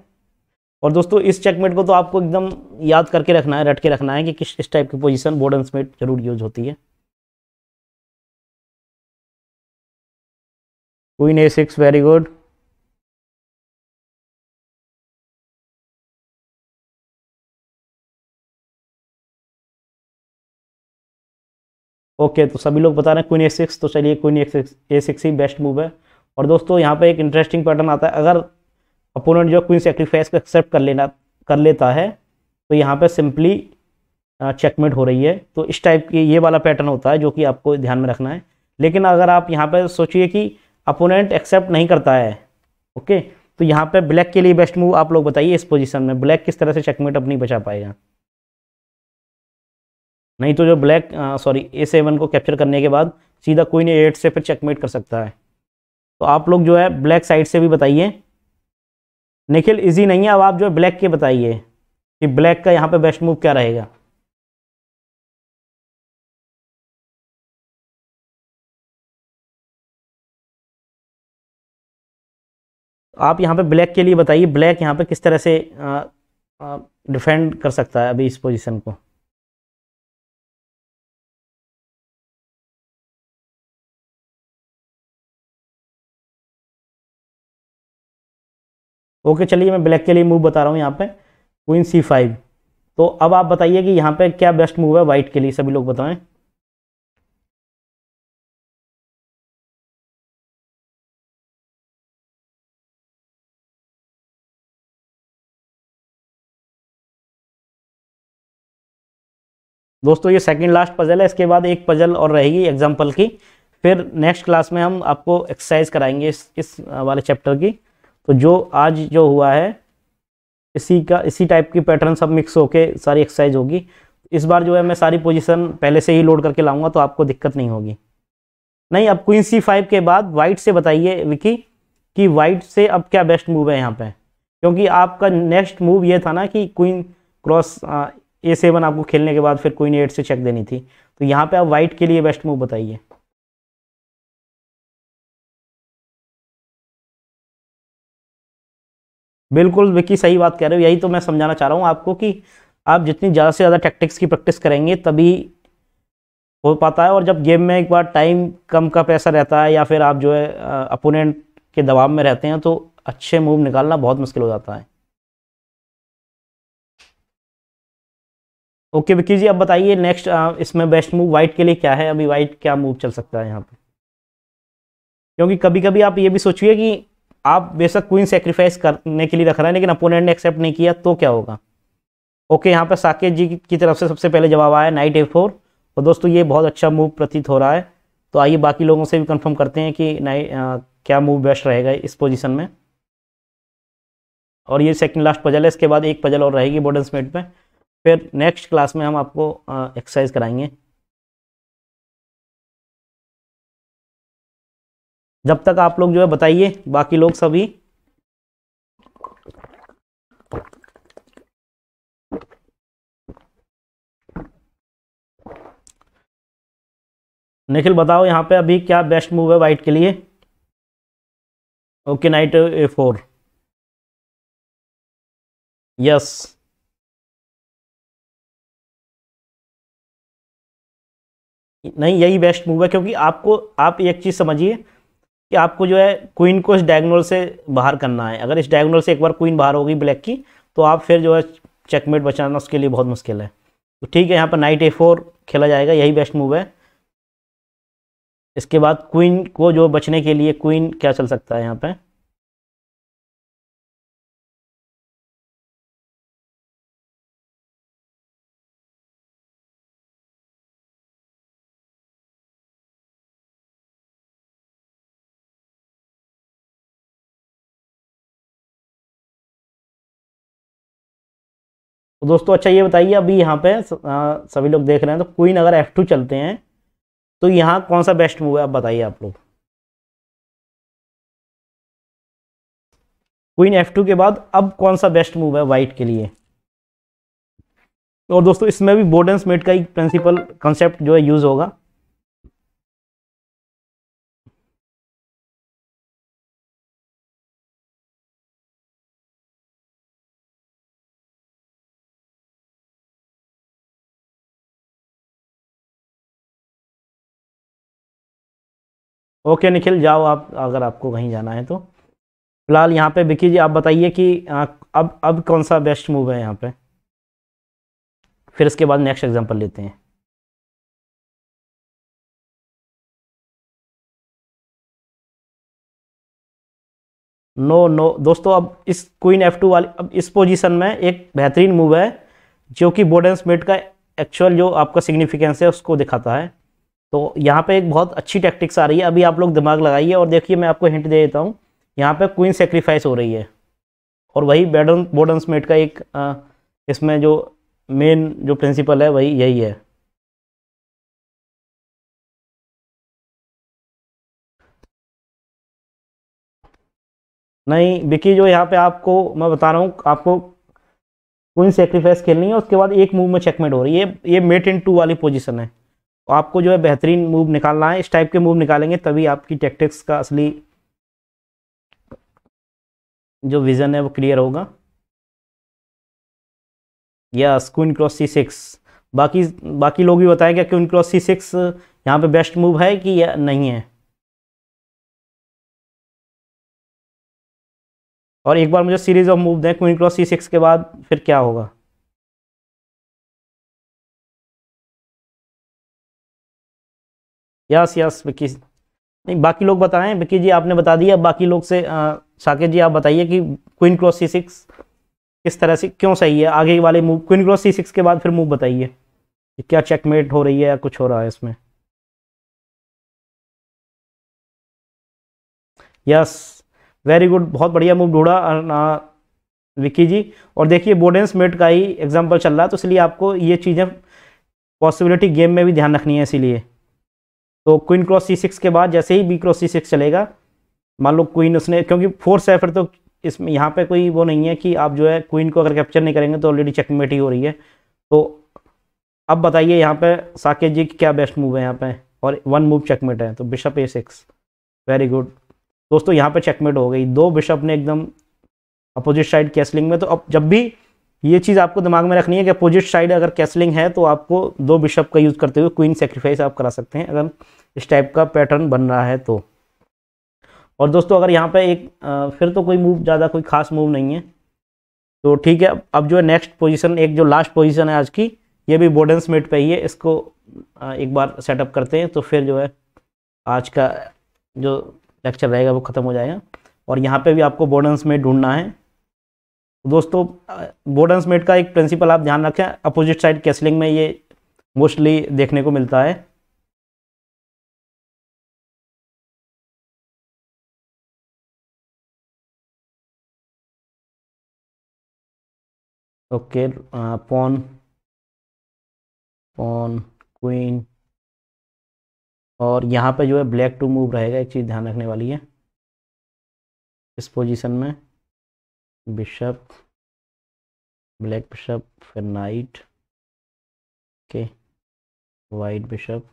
और दोस्तों इस चेकमेट को तो आपको एकदम याद करके रखना है रट के रखना है कि किस इस टाइप की पोजीशन बोर्ड एंड जरूर यूज होती है queen a six very good okay तो सभी लोग बता रहे हैं क्वीन ए सिक्स तो चलिए queen a six a six ही बेस्ट मूव है और दोस्तों यहाँ पर एक इंटरेस्टिंग पैटर्न आता है अगर अपोनेंट जो क्वीन सेक्रीफाइस को एक्सेप्ट कर लेना कर लेता है तो यहाँ पर सिंपली चेकमेट हो रही है तो इस टाइप की ये वाला पैटर्न होता है जो कि आपको ध्यान में रखना है लेकिन अगर आप यहाँ पर सोचिए कि अपोनेंट एक्सेप्ट नहीं करता है ओके तो यहाँ पर ब्लैक के लिए बेस्ट मूव आप लोग बताइए इस पोजिशन में ब्लैक किस तरह से चेकमेट अपनी बचा पाएगा नहीं तो जो ब्लैक सॉरी ए सेवन को कैप्चर करने के बाद सीधा कोई नहीं एट से फिर चेकमेट कर सकता है तो आप लोग जो है ब्लैक साइड से भी बताइए निखिल इजी नहीं है अब आप जो है ब्लैक के बताइए कि ब्लैक का यहाँ पे बेस्ट मूव क्या रहेगा आप यहाँ पे ब्लैक के लिए बताइए ब्लैक यहाँ पे किस तरह से डिफेंड कर सकता है अभी इस पोजीशन को ओके चलिए मैं ब्लैक के लिए मूव बता रहा हूँ यहाँ पे क्वीन सी फाइव तो अब आप बताइए कि यहाँ पे क्या बेस्ट मूव है वाइट के लिए सभी लोग बताएं दोस्तों ये सेकंड लास्ट पजल है इसके बाद एक पजल और रहेगी एग्जाम्पल की फिर नेक्स्ट क्लास में हम आपको एक्सरसाइज कराएंगे इस इस वाले चैप्टर की तो जो आज जो हुआ है इसी का इसी टाइप की पैटर्न सब मिक्स होके सारी एक्सरसाइज होगी इस बार जो है मैं सारी पोजीशन पहले से ही लोड करके लाऊंगा तो आपको दिक्कत नहीं होगी नहीं अब क्वीन सी फाइव के बाद वाइट से बताइए विकी कि वाइट से अब क्या बेस्ट मूव है यहाँ पे क्योंकि आपका नेक्स्ट मूव ये था ना कि क्वीन क्रॉस ए सेवन आपको खेलने के बाद फिर क्वीन एट से चेक देनी थी तो यहाँ पर आप वाइट के लिए बेस्ट मूव बताइए बिल्कुल विक्की सही बात कह रहे हो यही तो मैं समझाना चाह रहा हूँ आपको कि आप जितनी ज़्यादा से ज़्यादा टैक्टिक्स की प्रैक्टिस करेंगे तभी हो पाता है और जब गेम में एक बार टाइम कम का पैसा रहता है या फिर आप जो है अपोनेंट के दबाव में रहते हैं तो अच्छे मूव निकालना बहुत मुश्किल हो जाता है ओके विक्की जी अब बताइए नेक्स्ट इसमें बेस्ट मूव वाइट के लिए क्या है अभी वाइट क्या मूव चल सकता है यहाँ पर क्योंकि कभी कभी आप ये भी सोचिए कि आप बेशक क्वीन सेक्रीफाइस करने के लिए रख रहे हैं लेकिन अपोनेंट ने एक्सेप्ट नहीं किया तो क्या होगा ओके यहाँ पर साकेत जी की तरफ से सबसे पहले जवाब आया नाइट ए फोर और दोस्तों ये बहुत अच्छा मूव प्रतीत हो रहा है तो आइए बाकी लोगों से भी कंफर्म करते हैं कि नाइट क्या मूव बेस्ट रहेगा इस पोजीशन में और ये सेकंड लास्ट पजल है इसके बाद एक पजल और रहेगी बोर्डन स्मेट में फिर नेक्स्ट क्लास में हम आपको एक्सरसाइज कराएंगे जब तक आप लोग जो है बताइए बाकी लोग सभी निखिल बताओ यहाँ पे अभी क्या बेस्ट मूव है वाइट के लिए okay knight a four yes नहीं यही बेस्ट मूव है क्योंकि आपको आप एक चीज़ समझिए कि आपको जो है क्वीन को इस डायगोनल से बाहर करना है अगर इस डायगोनल से एक बार क्वीन बाहर होगी ब्लैक की तो आप फिर जो है चेकमेट बचाना उसके लिए बहुत मुश्किल है तो ठीक है यहाँ पर नाइट ए फोर खेला जाएगा यही बेस्ट मूव है इसके बाद क्वीन को जो बचने के लिए क्वीन क्या चल सकता है यहाँ पर दोस्तों अच्छा ये बताइए अभी यहाँ पे सभी लोग देख रहे हैं तो क्वीन अगर एफ टू चलते हैं तो यहाँ कौन सा बेस्ट मूव है आप बताइए आप लोग क्वीन एफ टू के बाद अब कौन सा बेस्ट मूव है वाइट के लिए और दोस्तों इसमें भी बोर्डेंस मेट का ही प्रिंसिपल कंसेप्ट जो है यूज़ होगा ओके निखिल जाओ आप अगर आपको कहीं जाना है तो फिलहाल यहाँ पे विकी जी आप बताइए कि आ, अब अब कौन सा बेस्ट मूव है यहाँ पे फिर इसके बाद नेक्स्ट एग्जांपल लेते हैं नो नो दोस्तों अब इस क्वीन एफ टू वाली अब इस पोजीशन में एक बेहतरीन मूव है जो कि बोर्डेंस एंड स्मिट का एक्चुअल जो आपका सिग्निफिकेंस है उसको दिखाता है तो यहाँ पे एक बहुत अच्छी टैक्टिक्स आ रही है अभी आप लोग दिमाग लगाइए और देखिए मैं आपको हिंट दे देता हूँ यहाँ पे क्वीन सेक्रीफाइस हो रही है और वही बेडन बोडन्स मेट का एक आ, इसमें जो मेन जो प्रिंसिपल है वही यही है नहीं बिकी जो यहाँ पे आपको मैं बता रहा हूँ आपको क्वीन सेक्रीफाइस खेलनी है उसके बाद एक मूव में चेकमेट हो रही है ये मेट इन टू वाली पोजिशन है तो आपको जो है बेहतरीन मूव निकालना है इस टाइप के मूव निकालेंगे तभी आपकी टेक्टिक्स का असली जो विज़न है वो क्लियर होगा या स्क्वीन क्रॉस सी सिक्स बाकी बाकी लोग भी बताएं क्या क्वीन क्रॉस सी सिक्स यहाँ पे बेस्ट मूव है कि या नहीं है और एक बार मुझे सीरीज ऑफ मूव दें क्वीन क्रॉस सी सिक्स के बाद फिर क्या होगा यस यस विक्की नहीं बाकी लोग बताएं विक्की जी आपने बता दिया बाकी लोग से साकेत जी आप बताइए कि क्वीन क्रॉस सी सिक्स किस तरह से क्यों सही है आगे वाले मूव क्वीन क्रॉस सी सिक्स के बाद फिर मूव बताइए क्या चेकमेट हो रही है या कुछ हो रहा है इसमें यस वेरी गुड बहुत बढ़िया मूव ढूंढा विकी जी और देखिए बोडेंस मेट का ही एग्जाम्पल चल रहा है तो इसलिए आपको ये चीज़ें पॉसिबिलिटी गेम में भी ध्यान रखनी है इसीलिए तो क्वीन क्रॉस सी सिक्स के बाद जैसे ही बी क्रॉस सी सिक्स चलेगा मान लो क्वीन उसने क्योंकि फोर्स है फिर तो इसमें यहाँ पे कोई वो नहीं है कि आप जो है क्वीन को अगर कैप्चर नहीं करेंगे तो ऑलरेडी चेकमेट ही हो रही है तो अब बताइए यहाँ पे साकेत जी की क्या बेस्ट मूव है यहाँ पे और वन मूव चेकमेट है तो bishop a six very good दोस्तों यहाँ पे चेकमेट हो गई दो बिशप ने एकदम अपोजिट साइड कैसलिंग में तो अब जब भी ये चीज़ आपको दिमाग में रखनी है कि अपोजिट साइड अगर कैसलिंग है तो आपको दो बिशप का यूज़ करते हुए क्वीन सेक्रीफाइस आप करा सकते हैं अगर इस टाइप का पैटर्न बन रहा है तो और दोस्तों अगर यहाँ पे एक आ, फिर तो कोई मूव ज़्यादा कोई खास मूव नहीं है तो ठीक है अब जो है नेक्स्ट पोजिशन एक जो लास्ट पोजिशन है आज की ये भी बोर्डन स्मिट पे ही है इसको एक बार सेटअप करते हैं तो फिर जो है आज का जो लेक्चर रहेगा वो ख़त्म हो जाएगा और यहाँ पे भी आपको बोर्डन स्मिट ढूंढना है दोस्तों बोर्डन्स मेट का एक प्रिंसिपल आप ध्यान रखें अपोजिट साइड कैसलिंग में ये मोस्टली देखने को मिलता है ओके पॉन पॉन क्वीन और यहाँ पे जो है ब्लैक टू मूव रहेगा एक चीज़ ध्यान रखने वाली है इस पोजीशन में बिशप ब्लैक बिशप फिर knight okay white bishop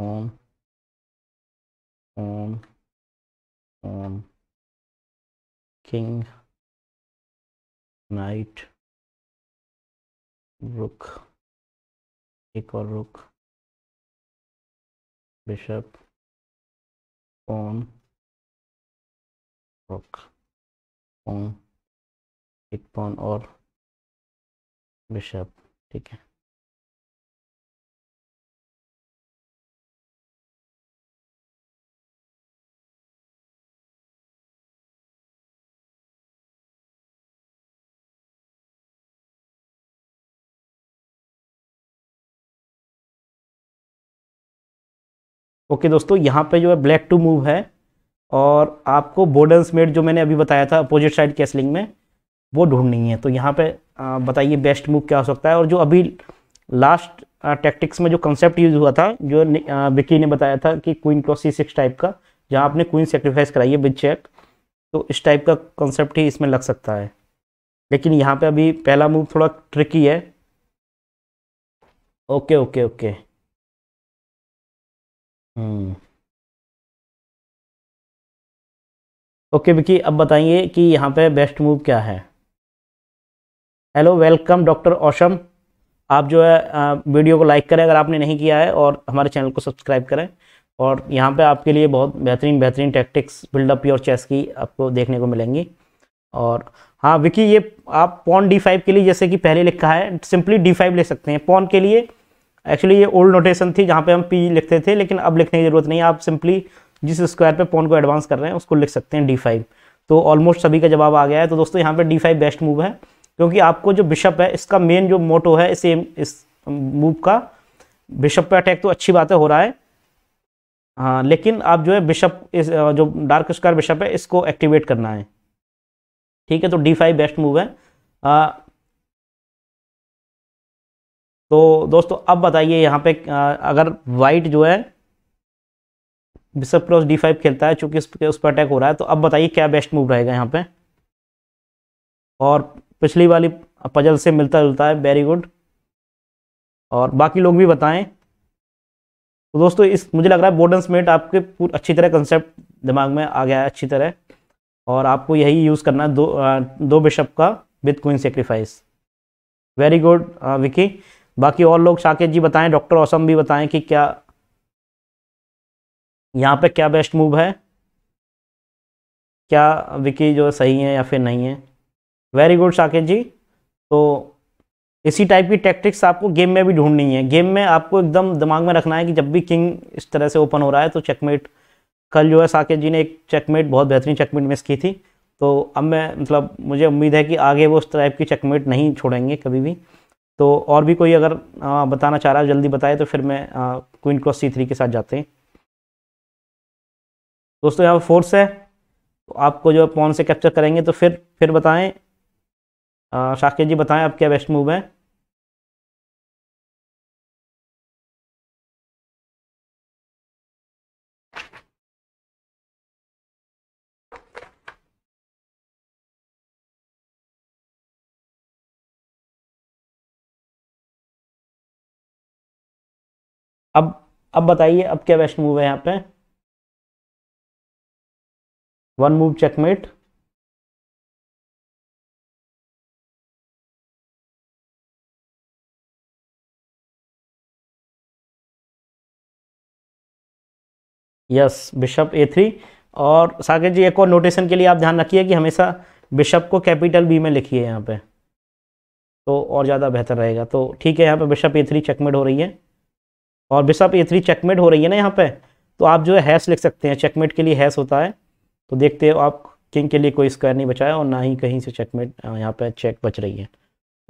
um um um king knight rook एक और रुक बिशप ओम रुक ओम एक पॉन और बिशप ठीक है ओके okay, दोस्तों यहाँ पे जो है ब्लैक टू मूव है और आपको बोर्डन्स मेड जो मैंने अभी बताया था अपोजिट साइड कैसलिंग में वो ढूंढनी है तो यहाँ पे बताइए बेस्ट मूव क्या हो सकता है और जो अभी लास्ट टैक्टिक्स में जो कंसेप्ट यूज़ हुआ था जो विकी ने बताया था कि क्वीन क्रॉस सी सिक्स टाइप का जहाँ आपने क्वीन सेक्रीफाइस कराई है बिच चेक तो इस टाइप का कंसेप्ट ही इसमें लग सकता है लेकिन यहाँ पे अभी पहला मूव थोड़ा ट्रिकी है okay okay okay okay Vicky अब बताइए कि यहाँ पे बेस्ट मूव क्या है हेलो वेलकम डॉक्टर ओशम आप जो है वीडियो को लाइक करें अगर आपने नहीं किया है और हमारे चैनल को सब्सक्राइब करें और यहाँ पे आपके लिए बहुत बेहतरीन बेहतरीन टैक्टिक्स बिल्डअप योर चेस की आपको देखने को मिलेंगी और हाँ विकी ये आप पॉन डी फाइव के लिए जैसे कि पहले लिखा है सिंपली डी फाइव ले सकते हैं पॉन के लिए एक्चुअली ये ओल्ड नोटेशन थी जहाँ पे हम पी लिखते थे लेकिन अब लिखने की ज़रूरत नहीं आप सिंपली जिस स्क्वायर पे पॉन को एडवांस कर रहे हैं उसको लिख सकते हैं डी फाइव तो ऑलमोस्ट सभी का जवाब आ गया है तो दोस्तों यहाँ पर डी फाइव बेस्ट मूव है क्योंकि आपको जो बिशप है इसका मेन जो मोटो है सेम इस मूव का बिशप पे अटैक तो अच्छी बात है हो रहा है हाँ लेकिन आप जो है बिशप इस जो डार्क स्क्वायर बिशप है इसको एक्टिवेट करना है ठीक है तो डी फाइव बेस्ट मूव है आ, तो दोस्तों अब बताइए यहाँ पे आ, अगर वाइट जो है बिशप क्रॉस डी फाइव खेलता है चूंकि उस पर अटैक हो रहा है तो अब बताइए क्या बेस्ट मूव रहेगा यहाँ पे और पिछली वाली पजल से मिलता जुलता है वेरी गुड और बाकी लोग भी बताएं तो दोस्तों इस मुझे लग रहा है बोर्डन स्मेट आपके पूरी अच्छी तरह कंसेप्ट दिमाग में आ गया है अच्छी तरह और आपको यही यूज़ करना है दो आ, दो बिशप का with queen sacrifice very good Vicky बाकी और लोग साकेत जी बताएं डॉक्टर औसम भी बताएं कि क्या यहाँ पे क्या बेस्ट मूव है क्या विकी जो सही है या फिर नहीं है वेरी गुड साकेत जी तो इसी टाइप की टैक्टिक्स आपको गेम में भी ढूंढनी है गेम में आपको एकदम दिमाग में रखना है कि जब भी किंग इस तरह से ओपन हो रहा है तो चेकमेट कल जो है साकेत जी ने एक चेकमेट बहुत बेहतरीन चेकमेट मिस की थी तो अब मैं मतलब मुझे उम्मीद है कि आगे वो उस टाइप की चेकमेट नहीं छोड़ेंगे कभी भी तो और भी कोई अगर आ, बताना चाह रहा है जल्दी बताए तो फिर मैं क्वीन क्रॉस सी थ्री के साथ जाते हैं दोस्तों यहाँ फोर्स है तो आपको जो पॉन से कैप्चर करेंगे तो फिर फिर बताएं शाकिर जी बताएं आप क्या बेस्ट मूव है अब अब बताइए अब क्या बेस्ट मूव है यहाँ पे one move checkmate yes bishop A three और साकेत जी एक और नोटेशन के लिए आप ध्यान रखिए कि हमेशा बिशप को कैपिटल बी में लिखिए यहाँ पे तो और ज़्यादा बेहतर रहेगा तो ठीक है यहाँ पे बिशप ए थ्री चेकमेट हो रही है और बिशप ए थ्री चेकमेट हो रही है ना यहाँ पे तो आप जो है लिख सकते हैं चेकमेट के लिए हैस होता है तो देखते हो आप किंग के लिए कोई स्क्वायर नहीं बचाया और ना ही कहीं से चेकमेट यहाँ पर चेक बच रही है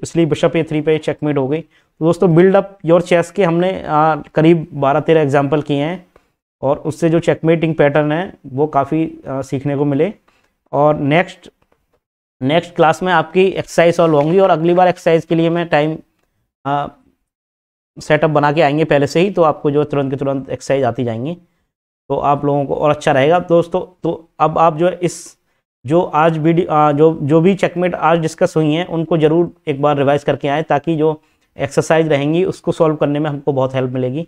इसलिए बिशप ए थ्री पे चेकमेट हो गई तो दोस्तों बिल्डअप योर चेस के हमने करीब बारह तेरह एग्जाम्पल किए हैं और उससे जो चेकमेटिंग पैटर्न है वो काफ़ी सीखने को मिले और नेक्स्ट नेक्स्ट क्लास में आपकी एक्सरसाइज सॉल्व होंगी और अगली बार एक्सरसाइज के लिए मैं टाइम सेटअप बना के आएंगे पहले से ही तो आपको जो तुरंत के तुरंत एक्सरसाइज आती जाएंगी तो आप लोगों को और अच्छा रहेगा दोस्तों तो अब आप जो इस जो आज वीडियो जो जो भी चेकमेट आज डिस्कस हुई हैं उनको ज़रूर एक बार रिवाइज करके आएँ ताकि जो एक्सरसाइज रहेंगी उसको सॉल्व करने में हमको बहुत हेल्प मिलेगी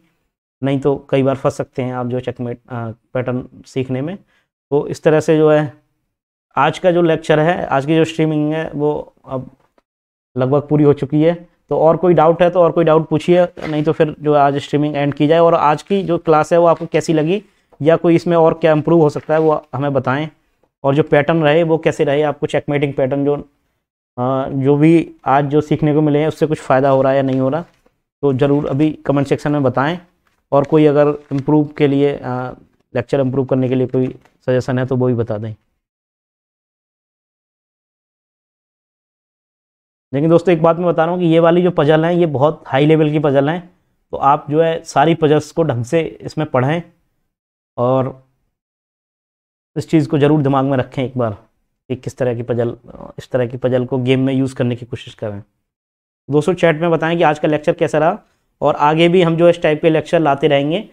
नहीं तो कई बार फंस सकते हैं आप जो चेकमेट पैटर्न सीखने में तो इस तरह से जो है आज का जो लेक्चर है आज की जो स्ट्रीमिंग है वो अब लगभग पूरी हो चुकी है तो और कोई डाउट है तो और कोई डाउट पूछिए नहीं तो फिर जो आज स्ट्रीमिंग एंड की जाए और आज की जो क्लास है वो आपको कैसी लगी या कोई इसमें और क्या इम्प्रूव हो सकता है वो हमें बताएं और जो पैटर्न रहे वो कैसे रहे आपको चेकमेटिंग पैटर्न जो आ, जो भी आज जो सीखने को मिले हैं उससे कुछ फ़ायदा हो रहा है या नहीं हो रहा तो ज़रूर अभी कमेंट सेक्शन में बताएं और कोई अगर इम्प्रूव के लिए लेक्चर इम्प्रूव करने के लिए कोई सजेशन है तो वो भी बता दें लेकिन दोस्तों एक बात मैं बता रहा हूँ कि ये वाली जो पजल हैं ये बहुत हाई लेवल की पजल हैं तो आप जो है सारी पजल्स को ढंग से इसमें पढ़ें और इस चीज़ को ज़रूर दिमाग में रखें एक बार कि किस तरह की पजल इस तरह की पजल को गेम में यूज़ करने की कोशिश करें दोस्तों चैट में बताएं कि आज का लेक्चर कैसा रहा और आगे भी हम जो इस टाइप के लेक्चर लाते रहेंगे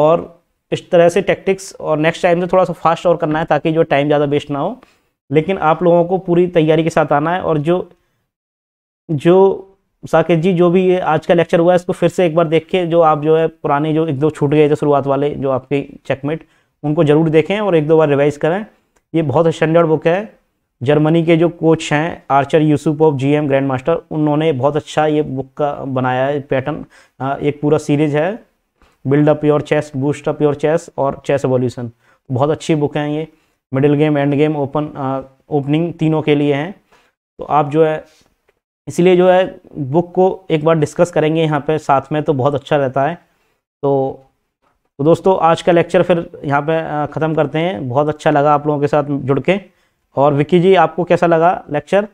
और इस तरह से टैक्टिक्स और नेक्स्ट टाइम से थोड़ा सा फास्ट और करना है ताकि जो टाइम ज़्यादा वेस्ट ना हो लेकिन आप लोगों को पूरी तैयारी के साथ आना है और जो जो साकेत जी जो भी आज का लेक्चर हुआ है इसको फिर से एक बार देख के जो आप जो है पुराने जो एक दो छूट गए थे शुरुआत वाले जो आपके चेकमेट उनको ज़रूर देखें और एक दो बार रिवाइज़ करें ये बहुत स्टैंडर्ड बुक है जर्मनी के जो कोच हैं Archer of G M grandmaster उन्होंने बहुत अच्छा ये बुक का बनाया है पैटर्न एक पूरा सीरीज है build up your chess boost up your chess और चेस एवोल्यूशन बहुत अच्छी बुक हैं ये middle game end game open opening तीनों के लिए हैं तो आप जो है इसलिए जो है बुक को एक बार डिस्कस करेंगे यहाँ पे साथ में तो बहुत अच्छा रहता है तो तो दोस्तों आज का लेक्चर फिर यहाँ पे ख़त्म करते हैं बहुत अच्छा लगा आप लोगों के साथ जुड़ के और विक्की जी आपको कैसा लगा लेक्चर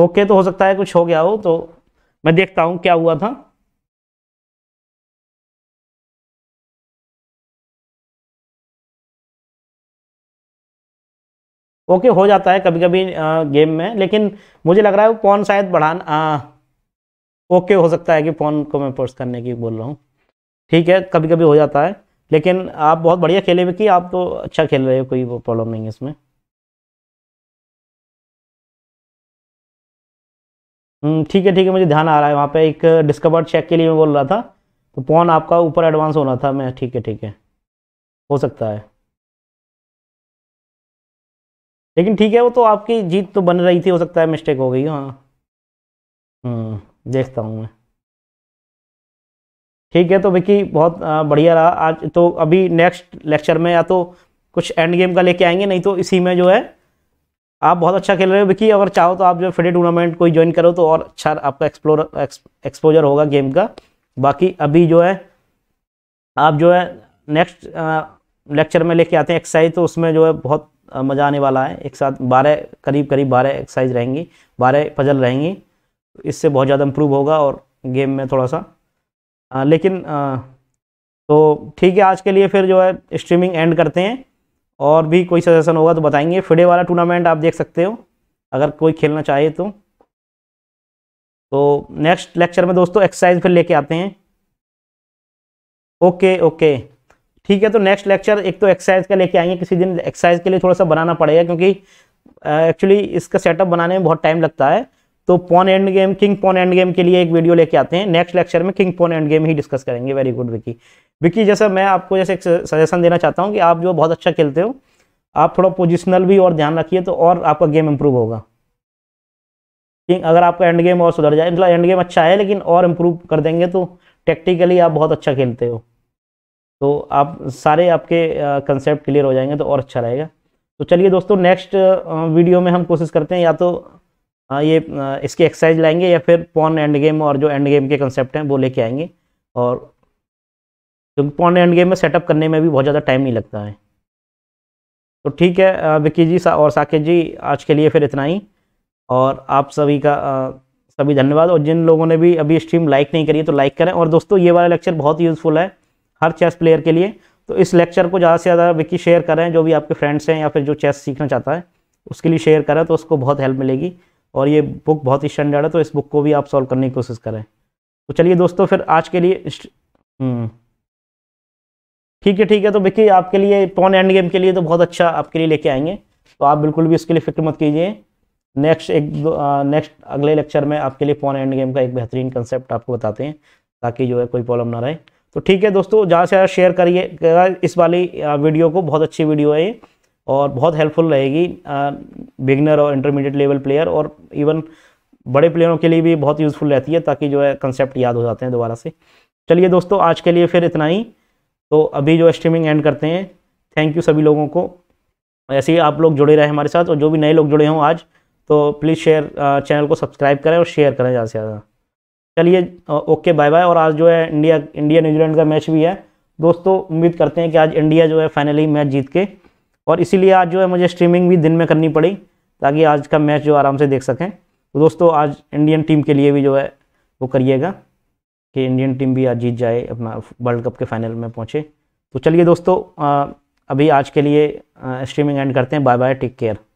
ओके okay, तो हो सकता है कुछ हो गया हो तो मैं देखता हूँ क्या हुआ था ओके हो जाता है कभी कभी गेम में लेकिन मुझे लग रहा है वो पॉन शायद बढ़ाना ओके हो सकता है कि पॉन को मैं पोस्ट करने की बोल रहा हूँ ठीक है कभी कभी हो जाता है लेकिन आप बहुत बढ़िया खेले भी कि आप तो अच्छा खेल रहे हो कोई प्रॉब्लम नहीं है इसमें हम्म, ठीक है ठीक है मुझे ध्यान आ रहा है वहाँ पे एक डिस्कवर चेक के लिए मैं बोल रहा था तो पॉन आपका ऊपर एडवांस होना था मैं ठीक है ठीक है हो सकता है लेकिन ठीक है वो तो आपकी जीत तो बन रही थी हो सकता है मिस्टेक हो गई हाँ हम्म, देखता हूँ मैं ठीक है तो विकी बहुत बढ़िया रहा आज तो अभी नेक्स्ट लेक्चर में या तो कुछ एंड गेम का लेके आएंगे नहीं तो इसी में जो है आप बहुत अच्छा खेल रहे हो विकी अगर चाहो तो आप जो फिडे टूर्नामेंट कोई ज्वाइन करो तो और अच्छा आपका एक्सप्लोर एक्सपोजर होगा गेम का बाकी अभी जो है आप जो है नेक्स्ट लेक्चर में लेके आते हैं एक्सरसाइज तो उसमें जो है बहुत मज़ा आने वाला है एक साथ बारह करीब करीब बारह एक्सरसाइज रहेंगी बारह पजल रहेंगी इससे बहुत ज़्यादा इम्प्रूव होगा और गेम में थोड़ा सा आ, लेकिन आ, तो ठीक है आज के लिए फिर जो है स्ट्रीमिंग एंड करते हैं और भी कोई सजेशन होगा तो बताएंगे फिडे वाला टूर्नामेंट आप देख सकते हो अगर कोई खेलना चाहे तो तो नेक्स्ट लेक्चर में दोस्तों एक्सरसाइज फिर लेके आते हैं ओके ओके ठीक है तो नेक्स्ट लेक्चर एक तो एक्सरसाइज का लेके आएंगे किसी दिन एक्सरसाइज के लिए थोड़ा सा बनाना पड़ेगा क्योंकि एक्चुअली इसका सेटअप बनाने में बहुत टाइम लगता है तो pawn end game king pawn end game के लिए एक वीडियो लेके आते हैं नेक्स्ट लेक्चर में किंग पॉन एंड गेम ही डिस्कस करेंगे वेरी गुड विकी विकी जैसा मैं आपको जैसे एक सजेशन देना चाहता हूँ कि आप जो बहुत अच्छा खेलते हो आप थोड़ा पोजिशनल भी और ध्यान रखिए तो और आपका गेम इम्प्रूव होगा किंग अगर आपका एंड गेम और सुधर जाए मतलब एंड गेम अच्छा है लेकिन और इम्प्रूव कर देंगे तो टैक्टिकली आप बहुत अच्छा खेलते हो तो आप सारे आपके कंसेप्ट क्लियर हो जाएंगे तो और अच्छा रहेगा तो चलिए दोस्तों नेक्स्ट वीडियो में हम कोशिश करते हैं या तो ये इसकी एक्सरसाइज लाएंगे या फिर पॉन एंड गेम और जो एंड गेम के कंसेप्ट हैं वो लेके आएंगे और क्योंकि तो पॉन एंड गेम में सेटअप करने में भी बहुत ज़्यादा टाइम नहीं लगता है तो ठीक है विक्की जी और साकेत जी आज के लिए फिर इतना ही और आप सभी का सभी धन्यवाद और जिन लोगों ने भी अभी स्ट्रीम लाइक नहीं करी है तो लाइक करें और दोस्तों ये वाला लेक्चर बहुत यूज़फुल है हर चेस प्लेयर के लिए तो इस लेक्चर को ज़्यादा से ज़्यादा विकी शेयर करें जो भी आपके फ्रेंड्स हैं या फिर जो चेस सीखना चाहता है उसके लिए शेयर करें तो उसको बहुत हेल्प मिलेगी और ये बुक बहुत ही स्टैंडर्ड है तो इस बुक को भी आप सॉल्व करने की कोशिश करें तो चलिए दोस्तों फिर आज के लिए हम्म। ठीक है ठीक है तो विकी आपके लिए पॉन एंड गेम के लिए तो बहुत अच्छा आपके लिए लेके आएंगे तो आप बिल्कुल भी उसके लिए फिक्र मत कीजिए नेक्स्ट एक नेक्स्ट अगले लेक्चर में आपके लिए पॉन एंड गेम का एक बेहतरीन कंसेप्ट आपको बताते हैं ताकि जो है कोई प्रॉब्लम ना रहे तो ठीक है दोस्तों ज़्यादा से ज़्यादा शेयर करिए इस वाली वीडियो को बहुत अच्छी वीडियो है ये और बहुत हेल्पफुल रहेगी बिगनर और इंटरमीडिएट लेवल प्लेयर और इवन बड़े प्लेयरों के लिए भी बहुत यूज़फुल रहती है ताकि जो है कंसेप्ट याद हो जाते हैं दोबारा से चलिए दोस्तों आज के लिए फिर इतना ही तो अभी जो स्ट्रीमिंग एंड करते हैं थैंक यू सभी लोगों को ऐसे ही आप लोग जुड़े रहे हमारे साथ और जो भी नए लोग जुड़े हों आज तो प्लीज़ शेयर चैनल को सब्सक्राइब करें और शेयर करें ज़्यादा से ज़्यादा चलिए ओके बाय बाय और आज जो है इंडिया इंडिया न्यूजीलैंड का मैच भी है दोस्तों उम्मीद करते हैं कि आज इंडिया जो है फाइनली मैच जीत के और इसीलिए आज जो है मुझे स्ट्रीमिंग भी दिन में करनी पड़ी ताकि आज का मैच जो आराम से देख सकें तो दोस्तों आज इंडियन टीम के लिए भी जो है वो करिएगा कि इंडियन टीम भी आज जीत जाए अपना वर्ल्ड कप के फाइनल में पहुँचे तो चलिए दोस्तों अभी आज के लिए स्ट्रीमिंग एंड करते हैं बाय बाय टेक केयर